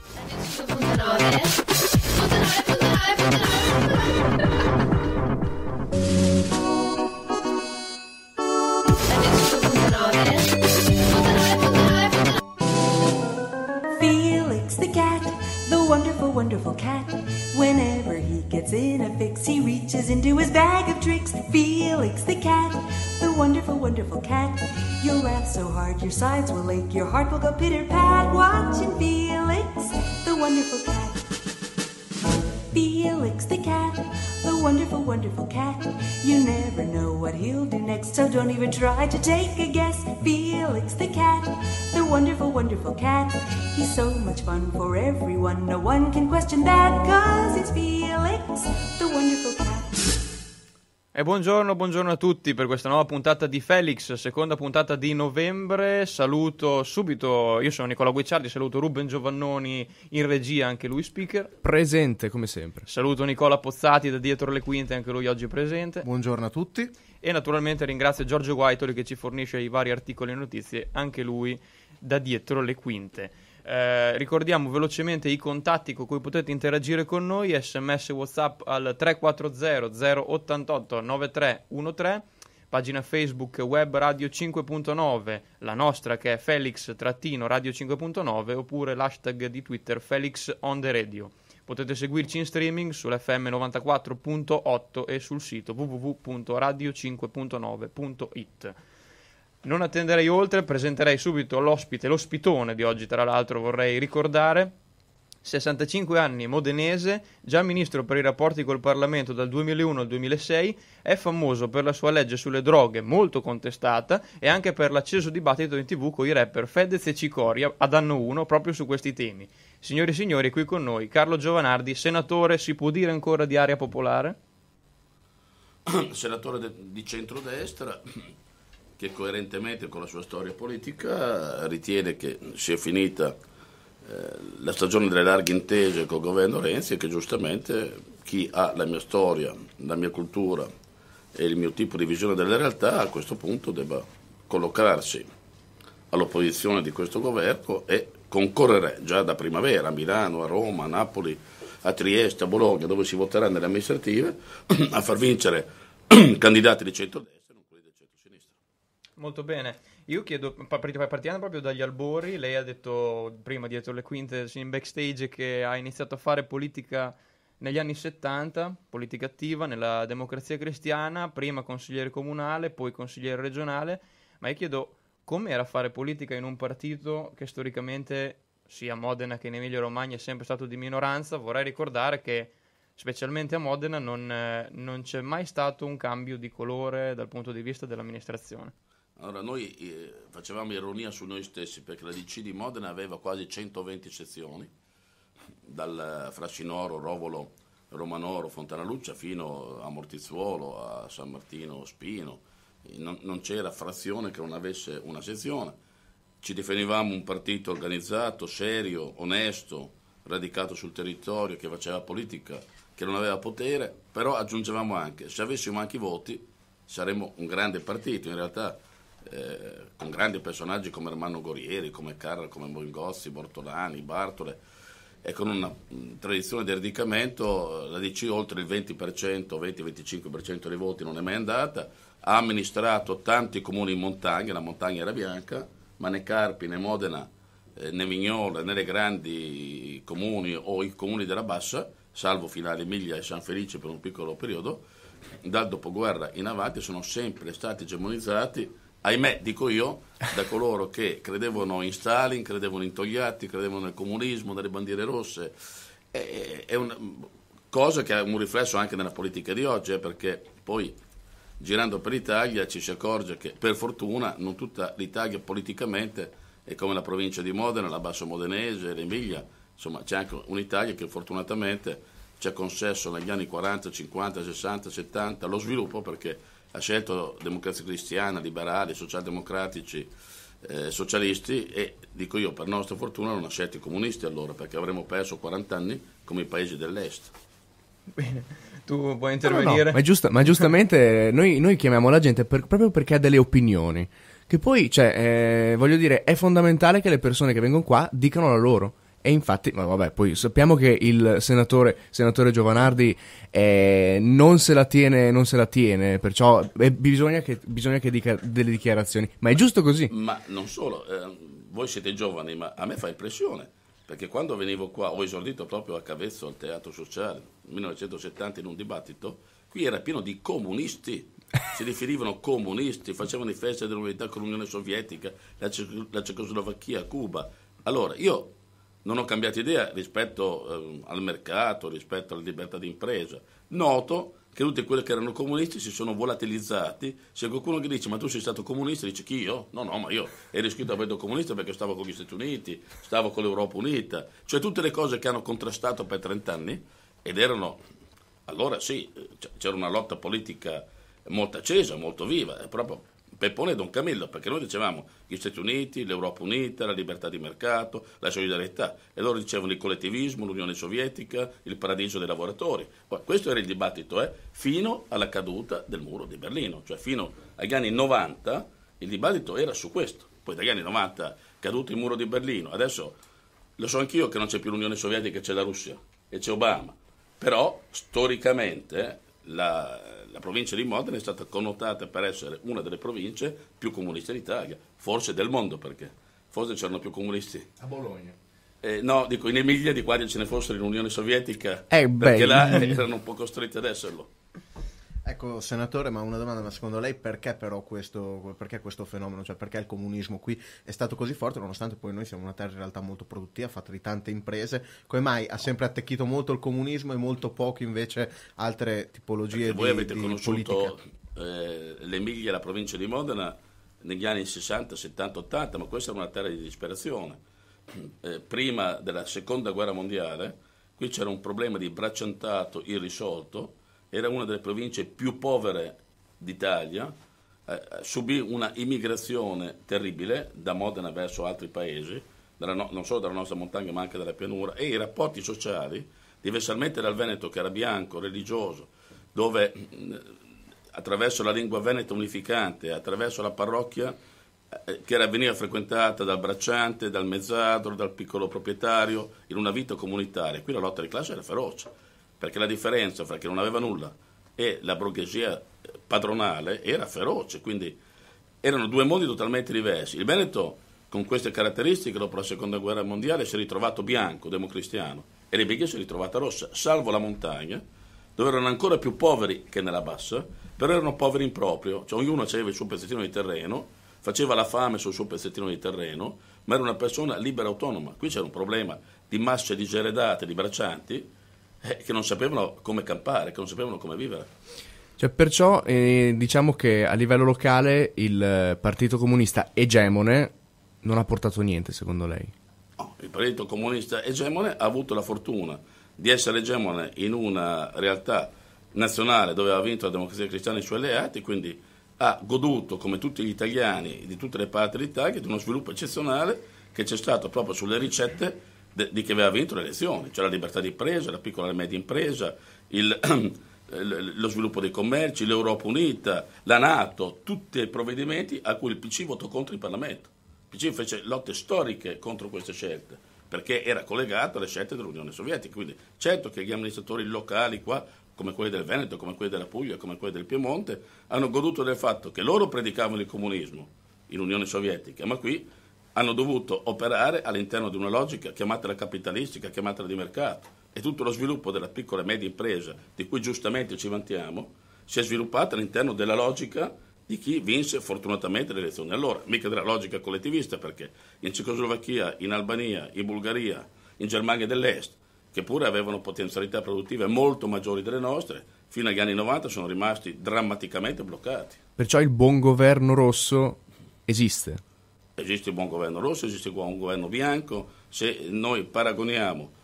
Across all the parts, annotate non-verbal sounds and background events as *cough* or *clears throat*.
Felix the cat, the wonderful, wonderful cat. Whenever he gets in a fix, he reaches into his bag of tricks. Felix the cat, the wonderful, wonderful cat. You'll laugh so hard your sides will ache, your heart will go pitter pat watching Felix wonderful cat. Felix the cat, the wonderful, wonderful cat. You never know what he'll do next, so don't even try to take a guess. Felix the cat, the wonderful, wonderful cat. He's so much fun for everyone, no one can question that, cause it's Felix the wonderful cat. E buongiorno, buongiorno a tutti per questa nuova puntata di Felix, seconda puntata di novembre. Saluto subito, io sono Nicola Guicciardi, saluto Ruben Giovannoni in regia, anche lui speaker. Presente come sempre. Saluto Nicola Pozzati da dietro le quinte, anche lui oggi presente. Buongiorno a tutti. E naturalmente ringrazio Giorgio Guaitoli che ci fornisce i vari articoli e notizie, anche lui da dietro le quinte. Eh, ricordiamo velocemente i contatti con cui potete interagire con noi, sms whatsapp al 340 088 9313 pagina Facebook Web Radio 5.9, la nostra che è Felix-Radio 5.9 oppure l'hashtag di Twitter Felix on the Radio. Potete seguirci in streaming sull'FM 94.8 e sul sito www.radio5.9.it. Non attenderei oltre, presenterei subito l'ospite, l'ospitone di oggi, tra l'altro vorrei ricordare. 65 anni, modenese, già ministro per i rapporti col Parlamento dal 2001 al 2006, è famoso per la sua legge sulle droghe molto contestata e anche per l'acceso dibattito in tv con i rapper Fedez e Cicoria ad anno 1 proprio su questi temi. Signori e signori, qui con noi Carlo Giovanardi, senatore, si può dire ancora di area popolare? *coughs* Senatore de- di centrodestra, che coerentemente con la sua storia politica ritiene che sia finita eh, la stagione delle larghe intese col governo Renzi e che giustamente chi ha la mia storia, la mia cultura e il mio tipo di visione della realtà a questo punto debba collocarsi all'opposizione di questo governo e concorrere già da primavera a Milano, a Roma, a Napoli, a Trieste, a Bologna, dove si voterà nelle amministrative, *clears throat* a far vincere *clears throat* candidati di centrodestra. Molto bene. Io chiedo, partendo proprio dagli albori, lei ha detto prima dietro le quinte in backstage che ha iniziato a fare politica negli anni 70, politica attiva nella democrazia cristiana, prima consigliere comunale, poi consigliere regionale, ma io chiedo com'era fare politica in un partito che storicamente sia a Modena che in Emilia Romagna è sempre stato di minoranza, vorrei ricordare che specialmente a Modena non, non c'è mai stato un cambio di colore dal punto di vista dell'amministrazione. Allora noi eh, facevamo ironia su noi stessi perché la DC di Modena aveva quasi 120 sezioni, dal Frascinoro, Rovolo, Romanoro, Fontanaluccia fino a Mortizuolo, a San Martino, Spino. Non, non c'era frazione che non avesse una sezione. Ci definivamo un partito organizzato, serio, onesto, radicato sul territorio, che faceva politica, che non aveva potere, però aggiungevamo anche, se avessimo anche i voti, saremmo un grande partito. In realtà eh, con grandi personaggi come Ermanno Gorieri, come Carra, come Moingozzi, Bortolani, Bartole, e con una mm, tradizione di radicamento, la DC oltre il 20%, 20-25% dei voti non è mai andata, ha amministrato tanti comuni in montagna, la montagna era bianca, ma né Carpi né Modena eh, né Mignola né le grandi comuni o i comuni della bassa, salvo Finale Emilia e San Felice per un piccolo periodo, dal dopoguerra in avanti sono sempre stati egemonizzati ahimè, dico io, da coloro che credevano in Stalin, credevano in Togliatti, credevano nel comunismo, nelle bandiere rosse. È, è una cosa che ha un riflesso anche nella politica di oggi, eh, perché poi girando per l'Italia ci si accorge che per fortuna non tutta l'Italia politicamente è come la provincia di Modena, la Basso Modenese, l'Emilia, insomma c'è anche un'Italia che fortunatamente ci ha concesso negli anni 40, 50, 60, 70 lo sviluppo perché ha scelto democrazia cristiana, liberali, socialdemocratici, eh, socialisti e dico io per nostra fortuna non ha scelto i comunisti allora perché avremmo perso 40 anni come i paesi dell'est. Bene. Tu puoi intervenire. No, no, ma, giusta, ma, giustamente noi, noi, chiamiamo la gente per, proprio perché ha delle opinioni. Che poi, cioè, eh, voglio dire, è fondamentale che le persone che vengono qua dicano la loro. E infatti, ma vabbè, poi sappiamo che il senatore, senatore Giovanardi eh, non, se la tiene, non se la tiene, perciò eh, bisogna, che, bisogna che dica delle dichiarazioni. Ma è giusto così? Ma non solo, eh, voi siete giovani, ma a me fa impressione, perché quando venivo qua, ho esordito proprio a Cavezzo al Teatro Sociale, nel 1970, in un dibattito, qui era pieno di comunisti, si definivano comunisti, facevano i feste dell'unità con l'Unione Sovietica, la, Ce- la Cecoslovacchia, Cuba. Allora, io non ho cambiato idea rispetto eh, al mercato, rispetto alla libertà di impresa. Noto che tutti quelli che erano comunisti si sono volatilizzati. Se qualcuno che dice ma tu sei stato comunista, dice chi io? No, no, ma io ero iscritto a partito comunista perché stavo con gli Stati Uniti, stavo con l'Europa Unita, cioè tutte le cose che hanno contrastato per 30 anni ed erano, allora sì, eh, c'era una lotta politica molto accesa, molto viva, eh, proprio Peppone e Don Camillo, perché noi dicevamo gli Stati Uniti, l'Europa Unita, la libertà di mercato, la solidarietà, e loro dicevano il collettivismo, l'Unione Sovietica, il paradiso dei lavoratori. Questo era il dibattito eh, fino alla caduta del muro di Berlino, cioè fino agli anni 90 il dibattito era su questo, poi dagli anni 90 caduto il muro di Berlino, adesso lo so anch'io che non c'è più l'Unione Sovietica, c'è la Russia e c'è Obama, però storicamente eh, la, la provincia di Modena è stata connotata per essere una delle province più comuniste d'Italia, forse del mondo perché forse c'erano più comunisti. A Bologna. Eh, no, dico in Emilia di quanti ce ne fossero in Unione Sovietica, eh, perché là erano un po' costretti ad esserlo. Ecco, senatore, ma una domanda, ma secondo lei perché però questo, perché questo fenomeno, cioè perché il comunismo qui è stato così forte, nonostante poi noi siamo una terra in realtà molto produttiva, fatta di tante imprese, come mai ha sempre attecchito molto il comunismo e molto poco invece altre tipologie perché di, voi avete di conosciuto eh, l'Emilia e la provincia di Modena negli anni 60, 70, 80, ma questa era una terra di disperazione. Eh, prima della seconda guerra mondiale, qui c'era un problema di bracciantato irrisolto era una delle province più povere d'Italia, eh, subì una immigrazione terribile da Modena verso altri paesi, no- non solo dalla nostra montagna ma anche dalla pianura, e i rapporti sociali, diversamente dal Veneto che era bianco, religioso, dove eh, attraverso la lingua veneta unificante, attraverso la parrocchia eh, che era veniva frequentata dal bracciante, dal mezzadro, dal piccolo proprietario, in una vita comunitaria. Qui la lotta di classe era feroce perché la differenza fra chi non aveva nulla e la borghesia eh, padronale era feroce, quindi erano due mondi totalmente diversi. Il Veneto con queste caratteristiche dopo la seconda guerra mondiale si è ritrovato bianco, democristiano, e l'Emilia si è ritrovata rossa, salvo la montagna, dove erano ancora più poveri che nella bassa, però erano poveri in proprio, cioè ognuno aveva il suo pezzettino di terreno, faceva la fame sul suo pezzettino di terreno, ma era una persona libera e autonoma. Qui c'era un problema di masse diseredate, di braccianti, eh, che non sapevano come campare, che non sapevano come vivere. Cioè, perciò eh, diciamo che a livello locale il eh, Partito Comunista egemone non ha portato niente, secondo lei? No, il Partito Comunista egemone ha avuto la fortuna di essere egemone in una realtà nazionale dove ha vinto la democrazia cristiana e i suoi alleati, quindi ha goduto, come tutti gli italiani di tutte le parti d'Italia, di uno sviluppo eccezionale che c'è stato proprio sulle ricette di chi aveva vinto le elezioni, cioè la libertà di impresa, la piccola e media impresa, *clears throat* il, lo sviluppo dei commerci, l'Europa Unita, la Nato, tutti i provvedimenti a cui il PC votò contro in Parlamento. Il PC fece lotte storiche contro queste scelte, perché era collegato alle scelte dell'Unione Sovietica. Quindi certo che gli amministratori locali qua, come quelli del Veneto, come quelli della Puglia, come quelli del Piemonte, hanno goduto del fatto che loro predicavano il comunismo in Unione Sovietica, ma qui hanno dovuto operare all'interno di una logica, chiamatela capitalistica, chiamatela di mercato. E tutto lo sviluppo della piccola e media impresa, di cui giustamente ci vantiamo, si è sviluppato all'interno della logica di chi vinse fortunatamente le elezioni. Allora, mica della logica collettivista, perché in Cecoslovacchia, in Albania, in Bulgaria, in Germania dell'Est, che pure avevano potenzialità produttive molto maggiori delle nostre, fino agli anni 90 sono rimasti drammaticamente bloccati. Perciò il buon governo rosso esiste esiste il buon governo rosso, esiste un buon governo bianco, se noi paragoniamo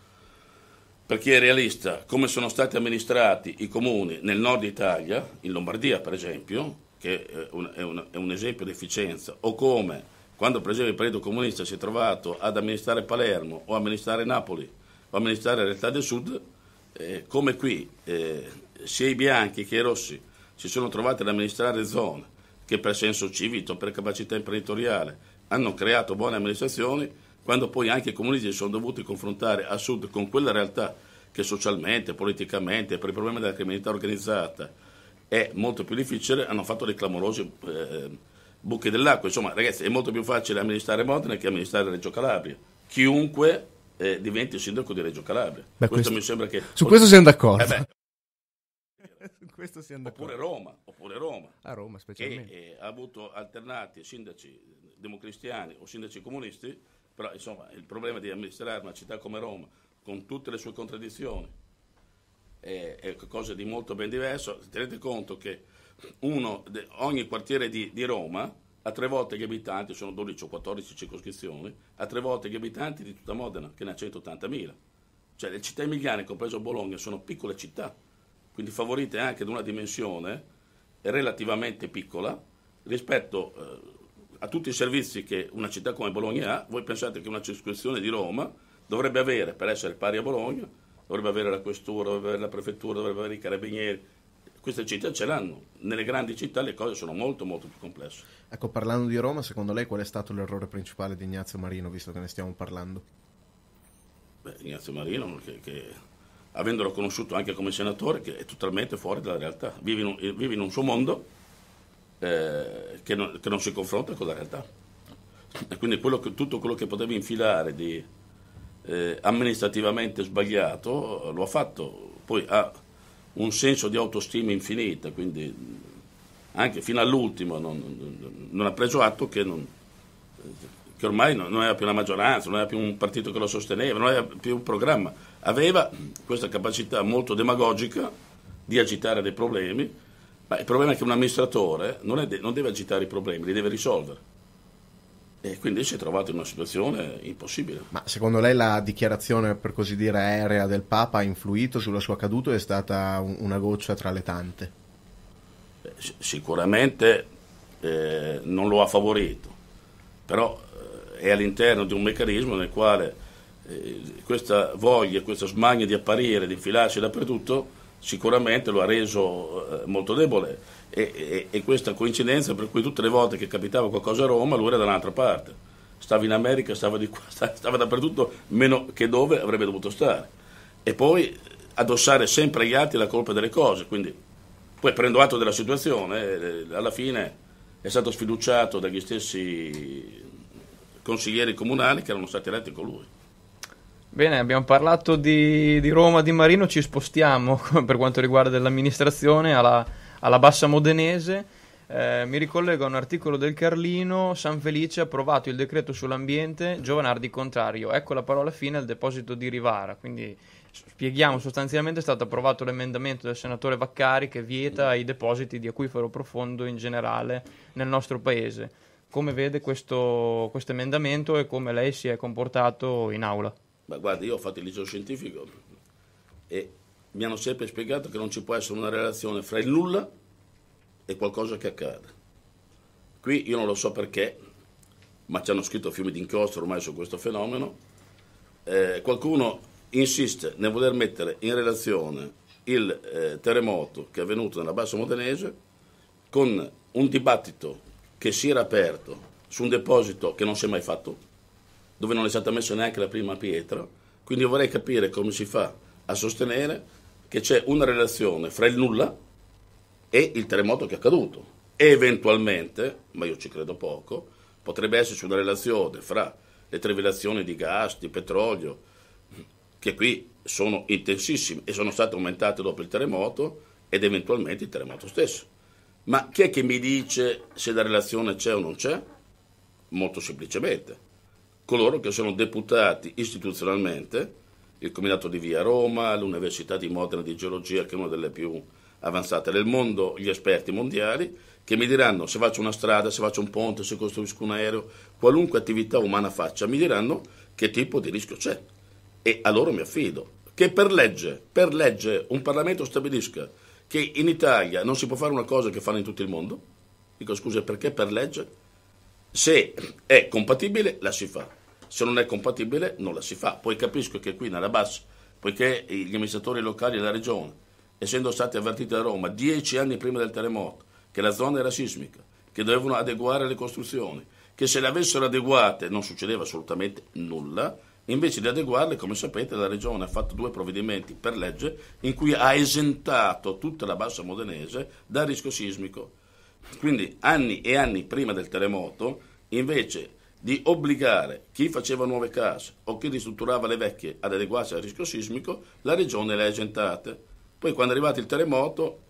per chi è realista come sono stati amministrati i comuni nel nord Italia, in Lombardia per esempio, che è eh, un, è un, è un esempio di efficienza, o come quando per esempio il Partito Comunista si è trovato ad amministrare Palermo o amministrare Napoli o amministrare la realtà del sud, eh, come qui eh, sia i bianchi che i rossi si sono trovati ad amministrare zone che per senso civico, per capacità imprenditoriale, hanno creato buone amministrazioni quando poi anche i comunisti si sono dovuti confrontare a sud con quella realtà che socialmente, politicamente, per i problemi della criminalità organizzata è molto più difficile, hanno fatto dei clamorosi eh, buchi dell'acqua. Insomma, ragazzi, è molto più facile amministrare Modena che amministrare Reggio Calabria. Chiunque eh, diventi sindaco di Reggio Calabria. Beh, questo, questo, mi sembra che... Su questo siamo d'accordo. Eh *laughs* Oppure Roma, oppure Roma. A Roma specialmente. Che ha avuto alternati sindaci democristiani o sindaci comunisti, però insomma il problema di amministrare una città come Roma con tutte le sue contraddizioni è, è qualcosa di molto ben diverso. Tenete conto che uno, ogni quartiere di, di Roma ha tre volte gli abitanti, sono 12 o 14 circoscrizioni, ha tre volte gli abitanti di tutta Modena, che ne ha 180.000. Cioè le città emiliane, compreso Bologna, sono piccole città, quindi favorite anche da una dimensione relativamente piccola rispetto eh, a tutti i servizi che una città come Bologna ha, voi pensate che una circoscrizione di Roma dovrebbe avere, per essere pari a Bologna, dovrebbe avere la questura, dovrebbe avere la prefettura, dovrebbe avere i carabinieri, queste città ce l'hanno. Nelle grandi città le cose sono molto molto più complesse. Ecco, parlando di Roma, secondo lei qual è stato l'errore principale di Ignazio Marino, visto che ne stiamo parlando? Beh, Ignazio Marino, che, che, avendolo conosciuto anche come senatore, che è totalmente fuori dalla realtà, vive in un, vive in un suo mondo eh, che, non, che, non, si confronta con la realtà. E quindi quello che, tutto quello che poteva infilare di eh, amministrativamente sbagliato eh, lo ha fatto. Poi ha un senso di autostima infinita, quindi anche fino all'ultimo non, non ha preso atto che, non, eh, che ormai non, non, era più una maggioranza, non era più un partito che lo sosteneva, non era più un programma. Aveva questa capacità molto demagogica di agitare dei problemi ma il problema è che un amministratore non, de- non deve agitare i problemi, li deve risolvere. E quindi si è trovato in una situazione impossibile. Ma secondo lei la dichiarazione, per così dire, aerea del Papa ha influito sulla sua caduta o è stata un- una goccia tra le tante? Eh, S- sicuramente eh, non lo ha favorito, però eh, è all'interno di un meccanismo nel quale eh, questa voglia, questa smania di apparire, di infilarsi dappertutto, sicuramente lo ha reso eh, molto debole e, e, e, questa coincidenza per cui tutte le volte che capitava qualcosa a Roma lui era dall'altra parte, stava in America, stava, qua, *laughs* stava dappertutto, meno che dove avrebbe dovuto stare. E poi addossare sempre agli altri la colpa delle cose, quindi poi prendo atto della situazione, eh, alla fine è stato sfiduciato dagli stessi consiglieri comunali che erano stati eletti con lui. Bene, abbiamo parlato di, di, Roma, di Marino, ci spostiamo *laughs* per quanto riguarda l'amministrazione alla, alla bassa modenese. Eh, mi ricollego a un articolo del Carlino, San Felice ha approvato il decreto sull'ambiente, Giovanardi contrario. Ecco la parola fine al deposito di Rivara, quindi spieghiamo sostanzialmente è stato approvato l'emendamento del senatore Vaccari che vieta i depositi di acquifero profondo in generale nel nostro paese. Come vede questo emendamento e come lei si è comportato in aula? Ma guarda, io ho fatto il liceo scientifico e mi hanno sempre spiegato che non ci può essere una relazione fra il nulla e qualcosa che accade. Qui io non lo so perché, ma ci hanno scritto fiumi d'inchiostro ormai su questo fenomeno. Eh, qualcuno insiste nel voler mettere in relazione il eh, terremoto che è avvenuto nella Bassa Modenese con un dibattito che si era aperto su un deposito che non si è mai fatto dove non è stata messa neanche la prima pietra, quindi vorrei capire come si fa a sostenere che c'è una relazione fra il nulla e il terremoto che è accaduto. E eventualmente, ma io ci credo poco, potrebbe esserci una relazione fra le trivelazioni di gas, di petrolio, che qui sono intensissime e sono state aumentate dopo il terremoto ed eventualmente il terremoto stesso. Ma chi è che mi dice se la relazione c'è o non c'è? Molto semplicemente coloro che sono deputati istituzionalmente, il Comitato di Via Roma, l'Università di Modena di Geologia, che è una delle più avanzate del mondo, gli esperti mondiali, che mi diranno se faccio una strada, se faccio un ponte, se costruisco un aereo, qualunque attività umana faccia, mi diranno che tipo di rischio c'è. E a loro mi affido. Che per legge, per legge un Parlamento stabilisca che in Italia non si può fare una cosa che fanno in tutto il mondo. Dico scusa, perché per legge? Se è compatibile la si fa, se non è compatibile non la si fa. Poi capisco che qui nella Bassa, poiché gli amministratori locali della regione, essendo stati avvertiti da Roma dieci anni prima del terremoto, che la zona era sismica, che dovevano adeguare le costruzioni, che se le avessero adeguate non succedeva assolutamente nulla, invece di adeguarle, come sapete, la Regione ha fatto due provvedimenti per legge in cui ha esentato tutta la bassa modenese dal rischio sismico. Quindi anni e anni prima del terremoto, invece di obbligare chi faceva nuove case o chi ristrutturava le vecchie ad adeguarsi al rischio sismico, la regione le ha esentate. Poi quando è arrivato il terremoto,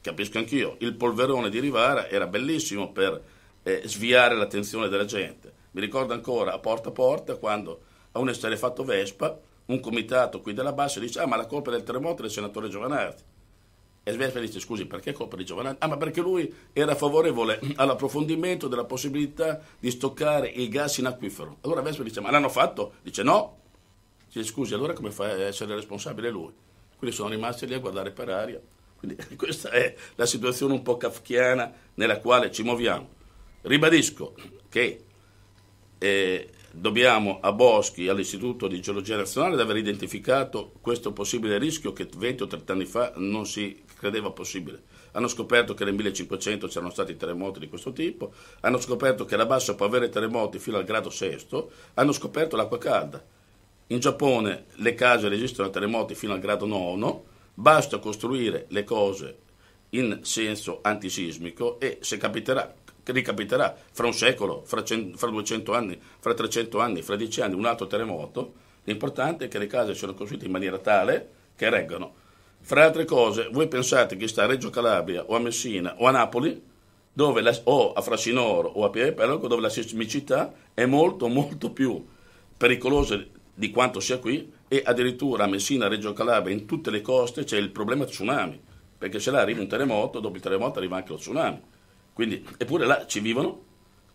capisco anch'io, il polverone di Rivara era bellissimo per eh, sviare l'attenzione della gente. Mi ricordo ancora a porta a porta quando a un fatto Vespa un comitato qui della Bassa dice ah ma la colpa del terremoto è del senatore Giovanardi. E Sverpa dice scusi perché copre Giovanardi? Ah ma perché lui era favorevole *clears throat* all'approfondimento della possibilità di stoccare il gas in acquifero. Allora Vespa dice ma l'hanno fatto? Dice no. Dice scusi allora come fa a essere responsabile lui? Quindi sono rimasti lì a guardare per aria. Quindi *laughs* questa è la situazione un po' kafkiana nella quale ci muoviamo. Ribadisco che eh, dobbiamo a Boschi, all'Istituto di Geologia Nazionale, di aver identificato questo possibile rischio che 20 o 30 anni fa non si credeva possibile. Hanno scoperto che nel 1500 c'erano stati terremoti di questo tipo, hanno scoperto che la bassa può avere terremoti fino al grado sesto, hanno scoperto l'acqua calda. In Giappone le case resistono a terremoti fino al grado nono, basta costruire le cose in senso antisismico e se capiterà, ricapiterà fra un secolo, fra, cent- fra 200 anni, fra 300 anni, fra 10 anni un altro terremoto, l'importante è che le case siano costruite in maniera tale che reggano fra le altre cose, voi pensate che sta a Reggio Calabria o a Messina o a Napoli, la, o a Frassinoro o a Pievepelago, dove la sismicità è molto molto più pericolosa di quanto sia qui e addirittura a Messina, Reggio Calabria, in tutte le coste c'è il problema tsunami, perché se là arriva un terremoto, dopo il terremoto arriva anche lo tsunami. Quindi, eppure là ci vivono,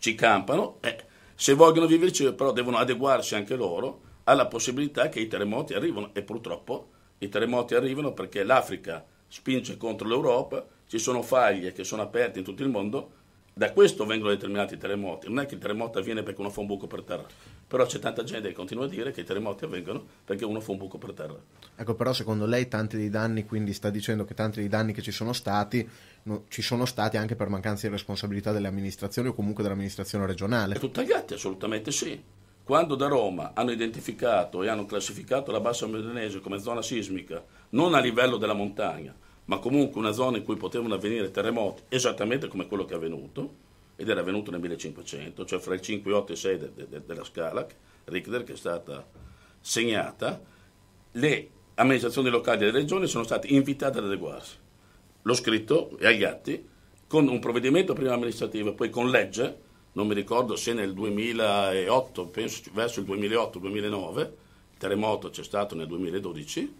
ci campano, eh, se vogliono viverci però devono adeguarsi anche loro alla possibilità che i terremoti arrivano e purtroppo i terremoti arrivano perché l'Africa spinge contro l'Europa, ci sono faglie che sono aperte in tutto il mondo, da questo vengono determinati i terremoti. Non è che il terremoto avviene perché uno fa un buco per terra, però c'è tanta gente che continua a dire che i terremoti avvengono perché uno fa un buco per terra. Ecco, però secondo lei tanti dei danni, quindi sta dicendo che tanti dei danni che ci sono stati, no, ci sono stati anche per mancanza di responsabilità delle amministrazioni o comunque dell'amministrazione regionale? Tutt'agli atti, assolutamente sì. Quando da Roma hanno identificato e hanno classificato la bassa medionese come zona sismica, non a livello della montagna, ma comunque una zona in cui potevano avvenire terremoti, esattamente come quello che è avvenuto, ed era avvenuto nel 1500, cioè fra il 5, 8 e 6 de, de, de, della scala Richter che è stata segnata, le amministrazioni locali delle regioni sono state invitate ad adeguarsi. L'ho scritto e agli atti con un provvedimento prima amministrativo e poi con legge non mi ricordo se nel 2008, penso verso il 2008-2009, il terremoto c'è stato nel 2012,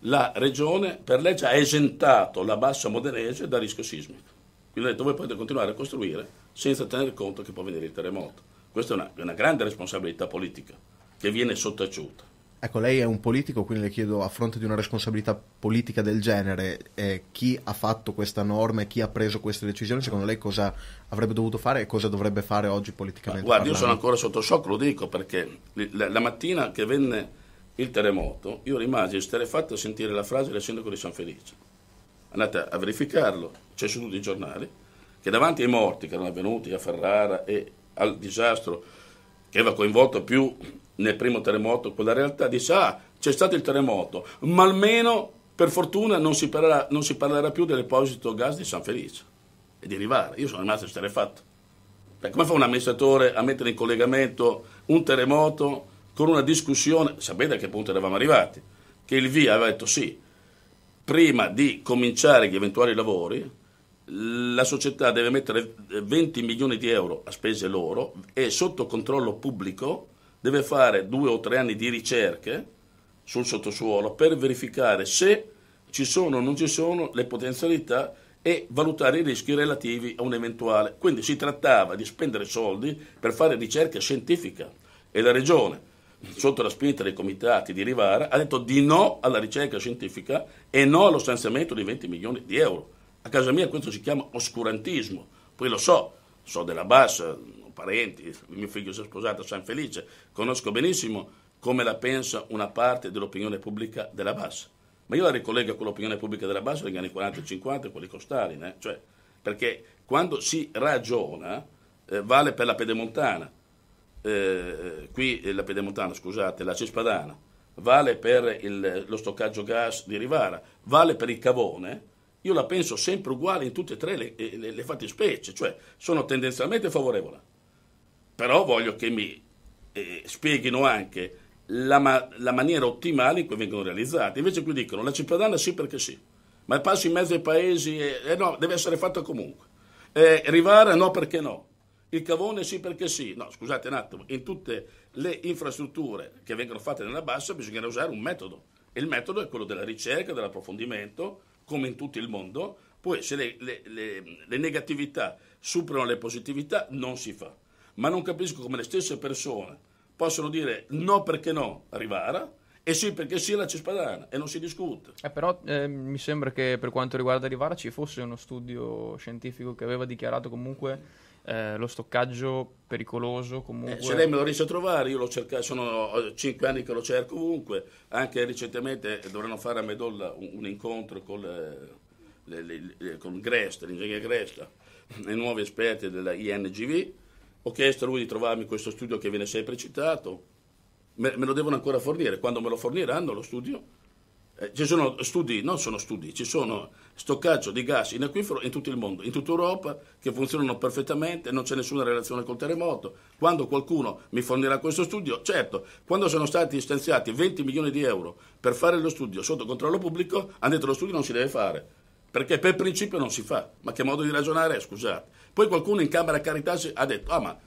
la regione per legge ha esentato la bassa modenese dal rischio sismico. Quindi ha detto voi potete continuare a costruire senza tenere conto che può venire il terremoto. Questa è una, una grande responsabilità politica che viene sottaciuta. Ecco, lei è un politico, quindi le chiedo a fronte di una responsabilità politica del genere, eh, chi ha fatto questa norma e chi ha preso queste decisioni, secondo lei cosa avrebbe dovuto fare e cosa dovrebbe fare oggi politicamente? guarda, parlando? io sono ancora sotto shock, lo dico, perché la mattina che venne il terremoto, io rimasi esterefatto a sentire la frase del sindaco di San Felice. Andate a verificarlo, c'è su tutti i giornali, che davanti ai morti che erano avvenuti a Ferrara e al disastro che aveva coinvolto più nel primo terremoto quella realtà, dice ah c'è stato il terremoto, ma almeno per fortuna non si parlerà, non si parlerà più del deposito gas di San Felice e di Rivare. Io sono rimasto esterrefatto. Come fa un amministratore a mettere in collegamento un terremoto con una discussione? Sapete a che punto eravamo arrivati? Che il VIA aveva detto sì, prima di cominciare gli eventuali lavori, la società deve mettere 20 milioni di euro a spese loro e sotto controllo pubblico deve fare due o tre anni di ricerche sul sottosuolo per verificare se ci sono o non ci sono le potenzialità e valutare i rischi relativi a un eventuale. Quindi si trattava di spendere soldi per fare ricerca scientifica e la Regione, sotto la spinta dei comitati di Rivara, ha detto di no alla ricerca scientifica e no allo stanziamento di 20 milioni di euro. A casa mia questo si chiama oscurantismo, poi lo so, so della Bassa, parenti, mio figlio si è sposato a Felice, conosco benissimo come la pensa una parte dell'opinione pubblica della bassa. Ma io la ricollego con l'opinione pubblica della bassa degli anni 40 e 50, quelli costali, eh? cioè, perché quando si ragiona eh, vale per la pedemontana, eh, qui eh, la pedemontana, scusate, la cispadana, vale per il, lo stoccaggio gas di Rivara, vale per il cavone, io la penso sempre uguale in tutte e tre le, eh, le, le fattispecie, cioè sono tendenzialmente favorevole però voglio che mi eh, spieghino anche la, ma- la, maniera ottimale in cui vengono realizzati. Invece qui dicono la cittadana sì perché sì, ma il passo in mezzo ai paesi eh, no, deve essere fatto comunque. Eh, Rivara no perché no. Il cavone sì perché sì. No, scusate un attimo, in tutte le infrastrutture che vengono fatte nella bassa bisogna usare un metodo. E il metodo è quello della ricerca, dell'approfondimento, come in tutto il mondo. Poi se le, le, le, le negatività superano le positività non si fa ma non capisco come le stesse persone possono dire no perché no a Rivara e sì perché sì alla Cispadana e non si discute. Eh, però eh, mi sembra che per quanto riguarda Rivara ci fosse uno studio scientifico che aveva dichiarato comunque... Eh, lo stoccaggio pericoloso comunque. Eh, se lei me lo riesce a trovare, io l'ho cercato, sono eh, cinque anni che lo cerco ovunque, anche recentemente dovranno fare a Medolla un, un incontro con, eh, le, le, le, con Gresta, l'ingegnere Gresta, i nuovi esperti della INGV ho chiesto a lui di trovarmi questo studio che viene sempre citato, me, me lo devono ancora fornire, quando me lo forniranno lo studio? Eh, ci sono studi, non sono studi, ci sono stoccaggio di gas in acquifero in tutto il mondo, in tutta Europa, che funzionano perfettamente, non c'è nessuna relazione col terremoto. Quando qualcuno mi fornirà questo studio, certo, quando sono stati stanziati 20 milioni di euro per fare lo studio sotto controllo pubblico, hanno detto lo studio non si deve fare, perché per principio non si fa. Ma che modo di ragionare è, scusate? Poi qualcuno in Camera Caritatis ha detto, ah ma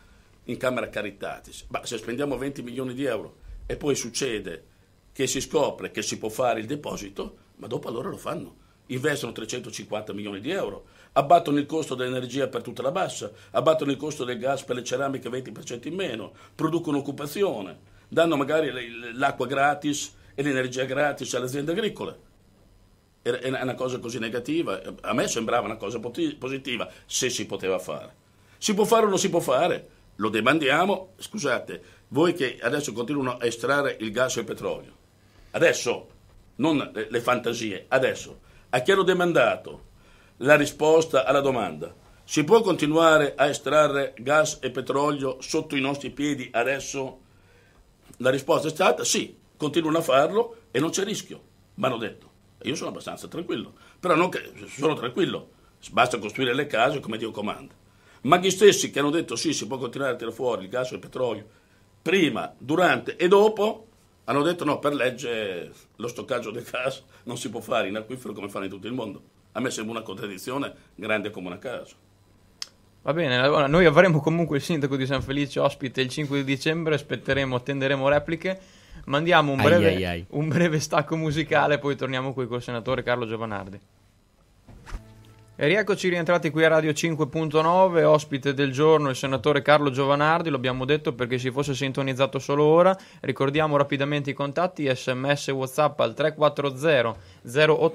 in Camera Caritatis, ma se spendiamo 20 milioni di euro e poi succede che si scopre che si può fare il deposito, ma dopo allora lo fanno. Investono 350 milioni di euro, abbattono il costo dell'energia per tutta la bassa, abbattono il costo del gas per le ceramiche 20% in meno, producono occupazione, danno magari l'acqua gratis e l'energia gratis alle aziende agricole è una cosa così negativa, eh, a me sembrava una cosa positiva, se si poteva fare. Si può fare o non si può fare? Lo demandiamo, scusate, voi che adesso continuano a estrarre il gas e il petrolio, adesso, non le fantasie, adesso, a chi hanno demandato la risposta alla domanda, si può continuare a estrarre gas e petrolio sotto i nostri piedi adesso? La risposta è stata sì, continuano a farlo e non c'è rischio, mi hanno detto. Io sono abbastanza tranquillo, però non che sono tranquillo, basta costruire le case come Dio comanda. Ma gli stessi che hanno detto sì, si può continuare a tirare fuori il gas e il petrolio, prima, durante e dopo, hanno detto no, per legge lo stoccaggio del gas non si può fare in acquifero come fanno in tutto il mondo. A me sembra una contraddizione grande come una casa. Va bene, allora noi avremo comunque il sindaco di San Felice ospite il 5 di dicembre, aspetteremo, attenderemo repliche. Mandiamo un breve, ai, ai, ai. un breve stacco musicale, poi torniamo qui col senatore Carlo Giovanardi. E rieccoci rientrati qui a Radio 5.9, ospite del giorno il senatore Carlo Giovanardi, lo abbiamo detto perché si fosse sintonizzato solo ora, ricordiamo rapidamente i contatti, sms whatsapp al 340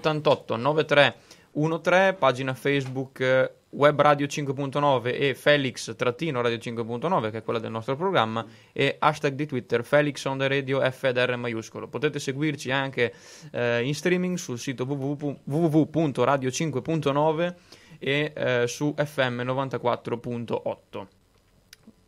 088 93 1.3, pagina Facebook eh, Web Radio 5.9 e Felix-Radio trattino 5.9, che è quella del nostro programma, e hashtag di Twitter Felix on the Radio F maiuscolo. Potete seguirci anche eh, in streaming sul sito www.radio5.9 e eh, su FM 94.8.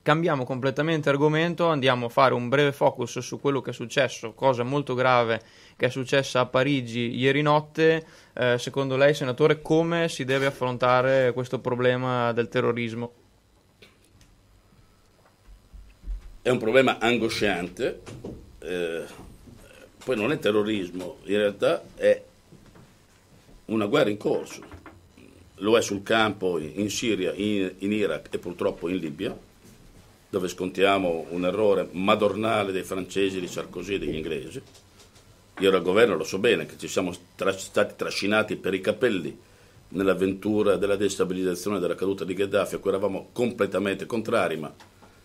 Cambiamo completamente argomento, andiamo a fare un breve focus su quello che è successo, cosa molto grave che è successa a Parigi ieri notte. Eh, secondo lei, senatore, come si deve affrontare questo problema del terrorismo? È un problema angosciante, eh, poi non è terrorismo, in realtà è una guerra in corso, lo è sul campo in Siria, in, in Iraq e purtroppo in Libia dove scontiamo un errore madornale dei francesi, di Sarkozy e degli inglesi. Io ero al governo, lo so bene, che ci siamo tra- stati trascinati per i capelli nell'avventura della destabilizzazione della caduta di Gheddafi, a cui eravamo completamente contrari, ma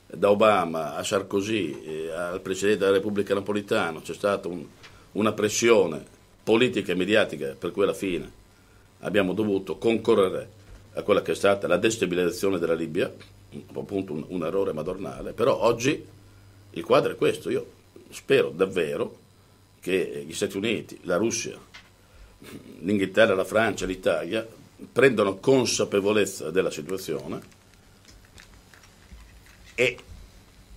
da Obama a Sarkozy, eh, al Presidente della Repubblica Napolitano, c'è stata un, una pressione politica e mediatica per cui alla fine abbiamo dovuto concorrere a quella che è stata la destabilizzazione della Libia, appunto un, un errore madornale, però oggi il quadro è questo, io spero davvero che gli Stati Uniti, la Russia, l'Inghilterra, la Francia, l'Italia prendano consapevolezza della situazione e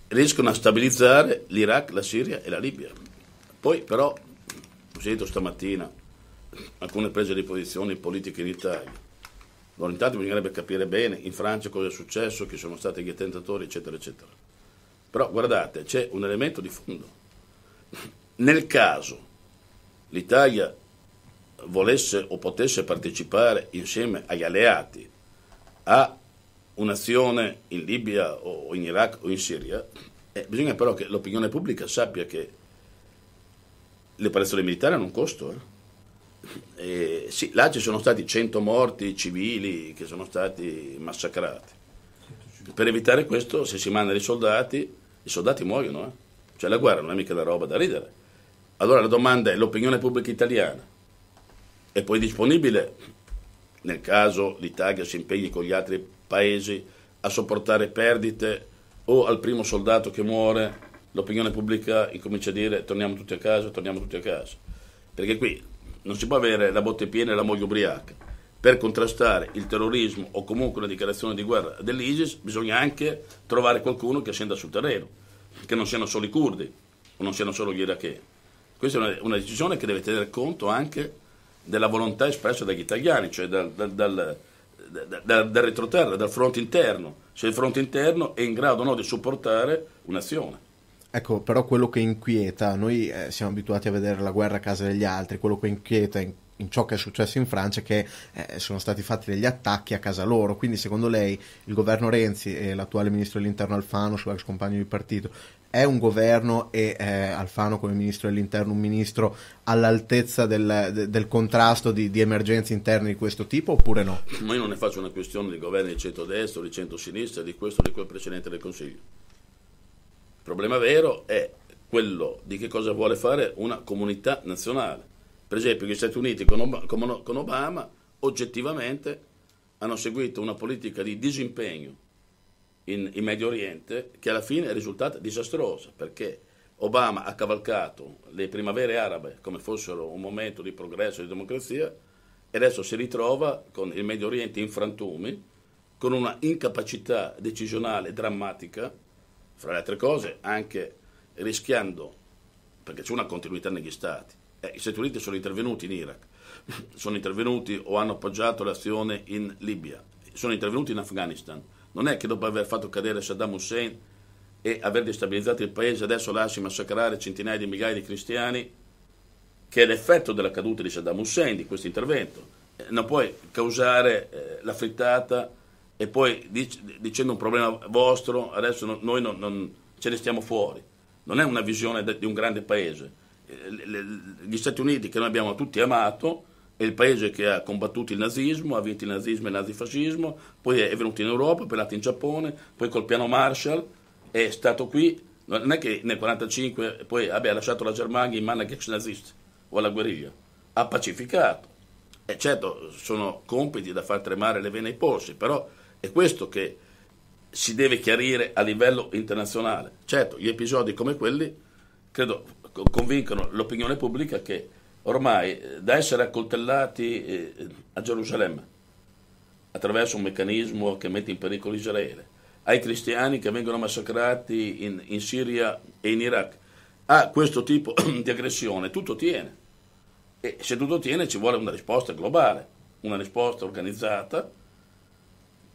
riescono a stabilizzare l'Iraq, la Siria e la Libia. Poi però, ho sentito stamattina alcune prese di posizione politiche in Italia, Ogni tanto bisognerebbe capire bene in Francia cosa è successo, chi sono stati gli attentatori, eccetera, eccetera. Però guardate, c'è un elemento di fondo. Nel caso l'Italia volesse o potesse partecipare insieme agli alleati a un'azione in Libia o in Iraq o in Siria, eh, bisogna però che l'opinione pubblica sappia che le operazioni militari hanno un costo. Eh? E, sì, là ci sono stati 100 morti civili che sono stati massacrati. Per evitare questo, se si mandano i soldati, i soldati muoiono. Eh? Cioè la guerra non è mica la roba da ridere. Allora la domanda è, l'opinione pubblica italiana è poi disponibile, nel caso l'Italia si impegni con gli altri paesi, a sopportare perdite o al primo soldato che muore l'opinione pubblica incomincia a dire torniamo tutti a casa, torniamo tutti a casa. Perché qui non si può avere la botte piena e la moglie ubriaca. Per contrastare il terrorismo o comunque una dichiarazione di guerra dell'ISIS bisogna anche trovare qualcuno che scenda sul terreno, che non siano solo i curdi o non siano solo gli iracheni. Questa è una, una decisione che deve tenere conto anche della volontà espressa dagli italiani, cioè dal, dal, dal, dal retroterra, dal fronte interno, se il fronte interno è in grado o no di supportare un'azione. Ecco, però quello che inquieta, noi eh, siamo abituati a vedere la guerra a casa degli altri, quello che inquieta in, in ciò che è successo in Francia è che eh, sono stati fatti degli attacchi a casa loro, quindi secondo lei il governo Renzi e l'attuale ministro dell'interno Alfano, suo ex compagno di partito, è un governo e eh, Alfano come ministro dell'interno un ministro all'altezza del, del contrasto di, di, emergenze interne di questo tipo oppure no? Ma io non ne faccio una questione di governi di centrodestra o di centrosinistra, di questo o di quel precedente del Consiglio problema vero è quello di che cosa vuole fare una comunità nazionale. Per esempio gli Stati Uniti con, Obama oggettivamente hanno seguito una politica di disimpegno in, in, Medio Oriente che alla fine è risultata disastrosa perché Obama ha cavalcato le primavere arabe come fossero un momento di progresso e di democrazia e adesso si ritrova con il Medio Oriente in frantumi, con una incapacità decisionale drammatica fra le altre cose anche rischiando, perché c'è una continuità negli Stati, eh, i Stati Uniti sono intervenuti in Iraq, *laughs* sono intervenuti o hanno appoggiato l'azione in Libia, sono intervenuti in Afghanistan, non è che dopo aver fatto cadere Saddam Hussein e aver destabilizzato il paese adesso lasci massacrare centinaia di migliaia di cristiani, che è l'effetto della caduta di Saddam Hussein, di questo intervento, eh, non puoi causare eh, la frittata e poi dic- dicendo un problema vostro, adesso no, noi non, non, ce ne stiamo fuori. Non è una visione de- di un grande paese. Eh, le, le, gli Stati Uniti che noi abbiamo tutti amato è il paese che ha combattuto il nazismo, ha vinto il nazismo e il nazifascismo, poi è venuto in Europa, poi è andato in Giappone, poi col piano Marshall è stato qui. Non è che nel 1945 poi abbia lasciato la Germania in mano agli ex nazisti o alla guerriglia, ha pacificato. E eh, certo sono compiti da far tremare le vene ai polsi, però è questo che si deve chiarire a livello internazionale. Certo, gli episodi come quelli credo convincono l'opinione pubblica che ormai eh, da essere accoltellati eh, a Gerusalemme attraverso un meccanismo che mette in pericolo Israele, ai cristiani che vengono massacrati in, in Siria e in Iraq, a questo tipo *clears throat* di aggressione, tutto tiene. E se tutto tiene ci vuole una risposta globale, una risposta organizzata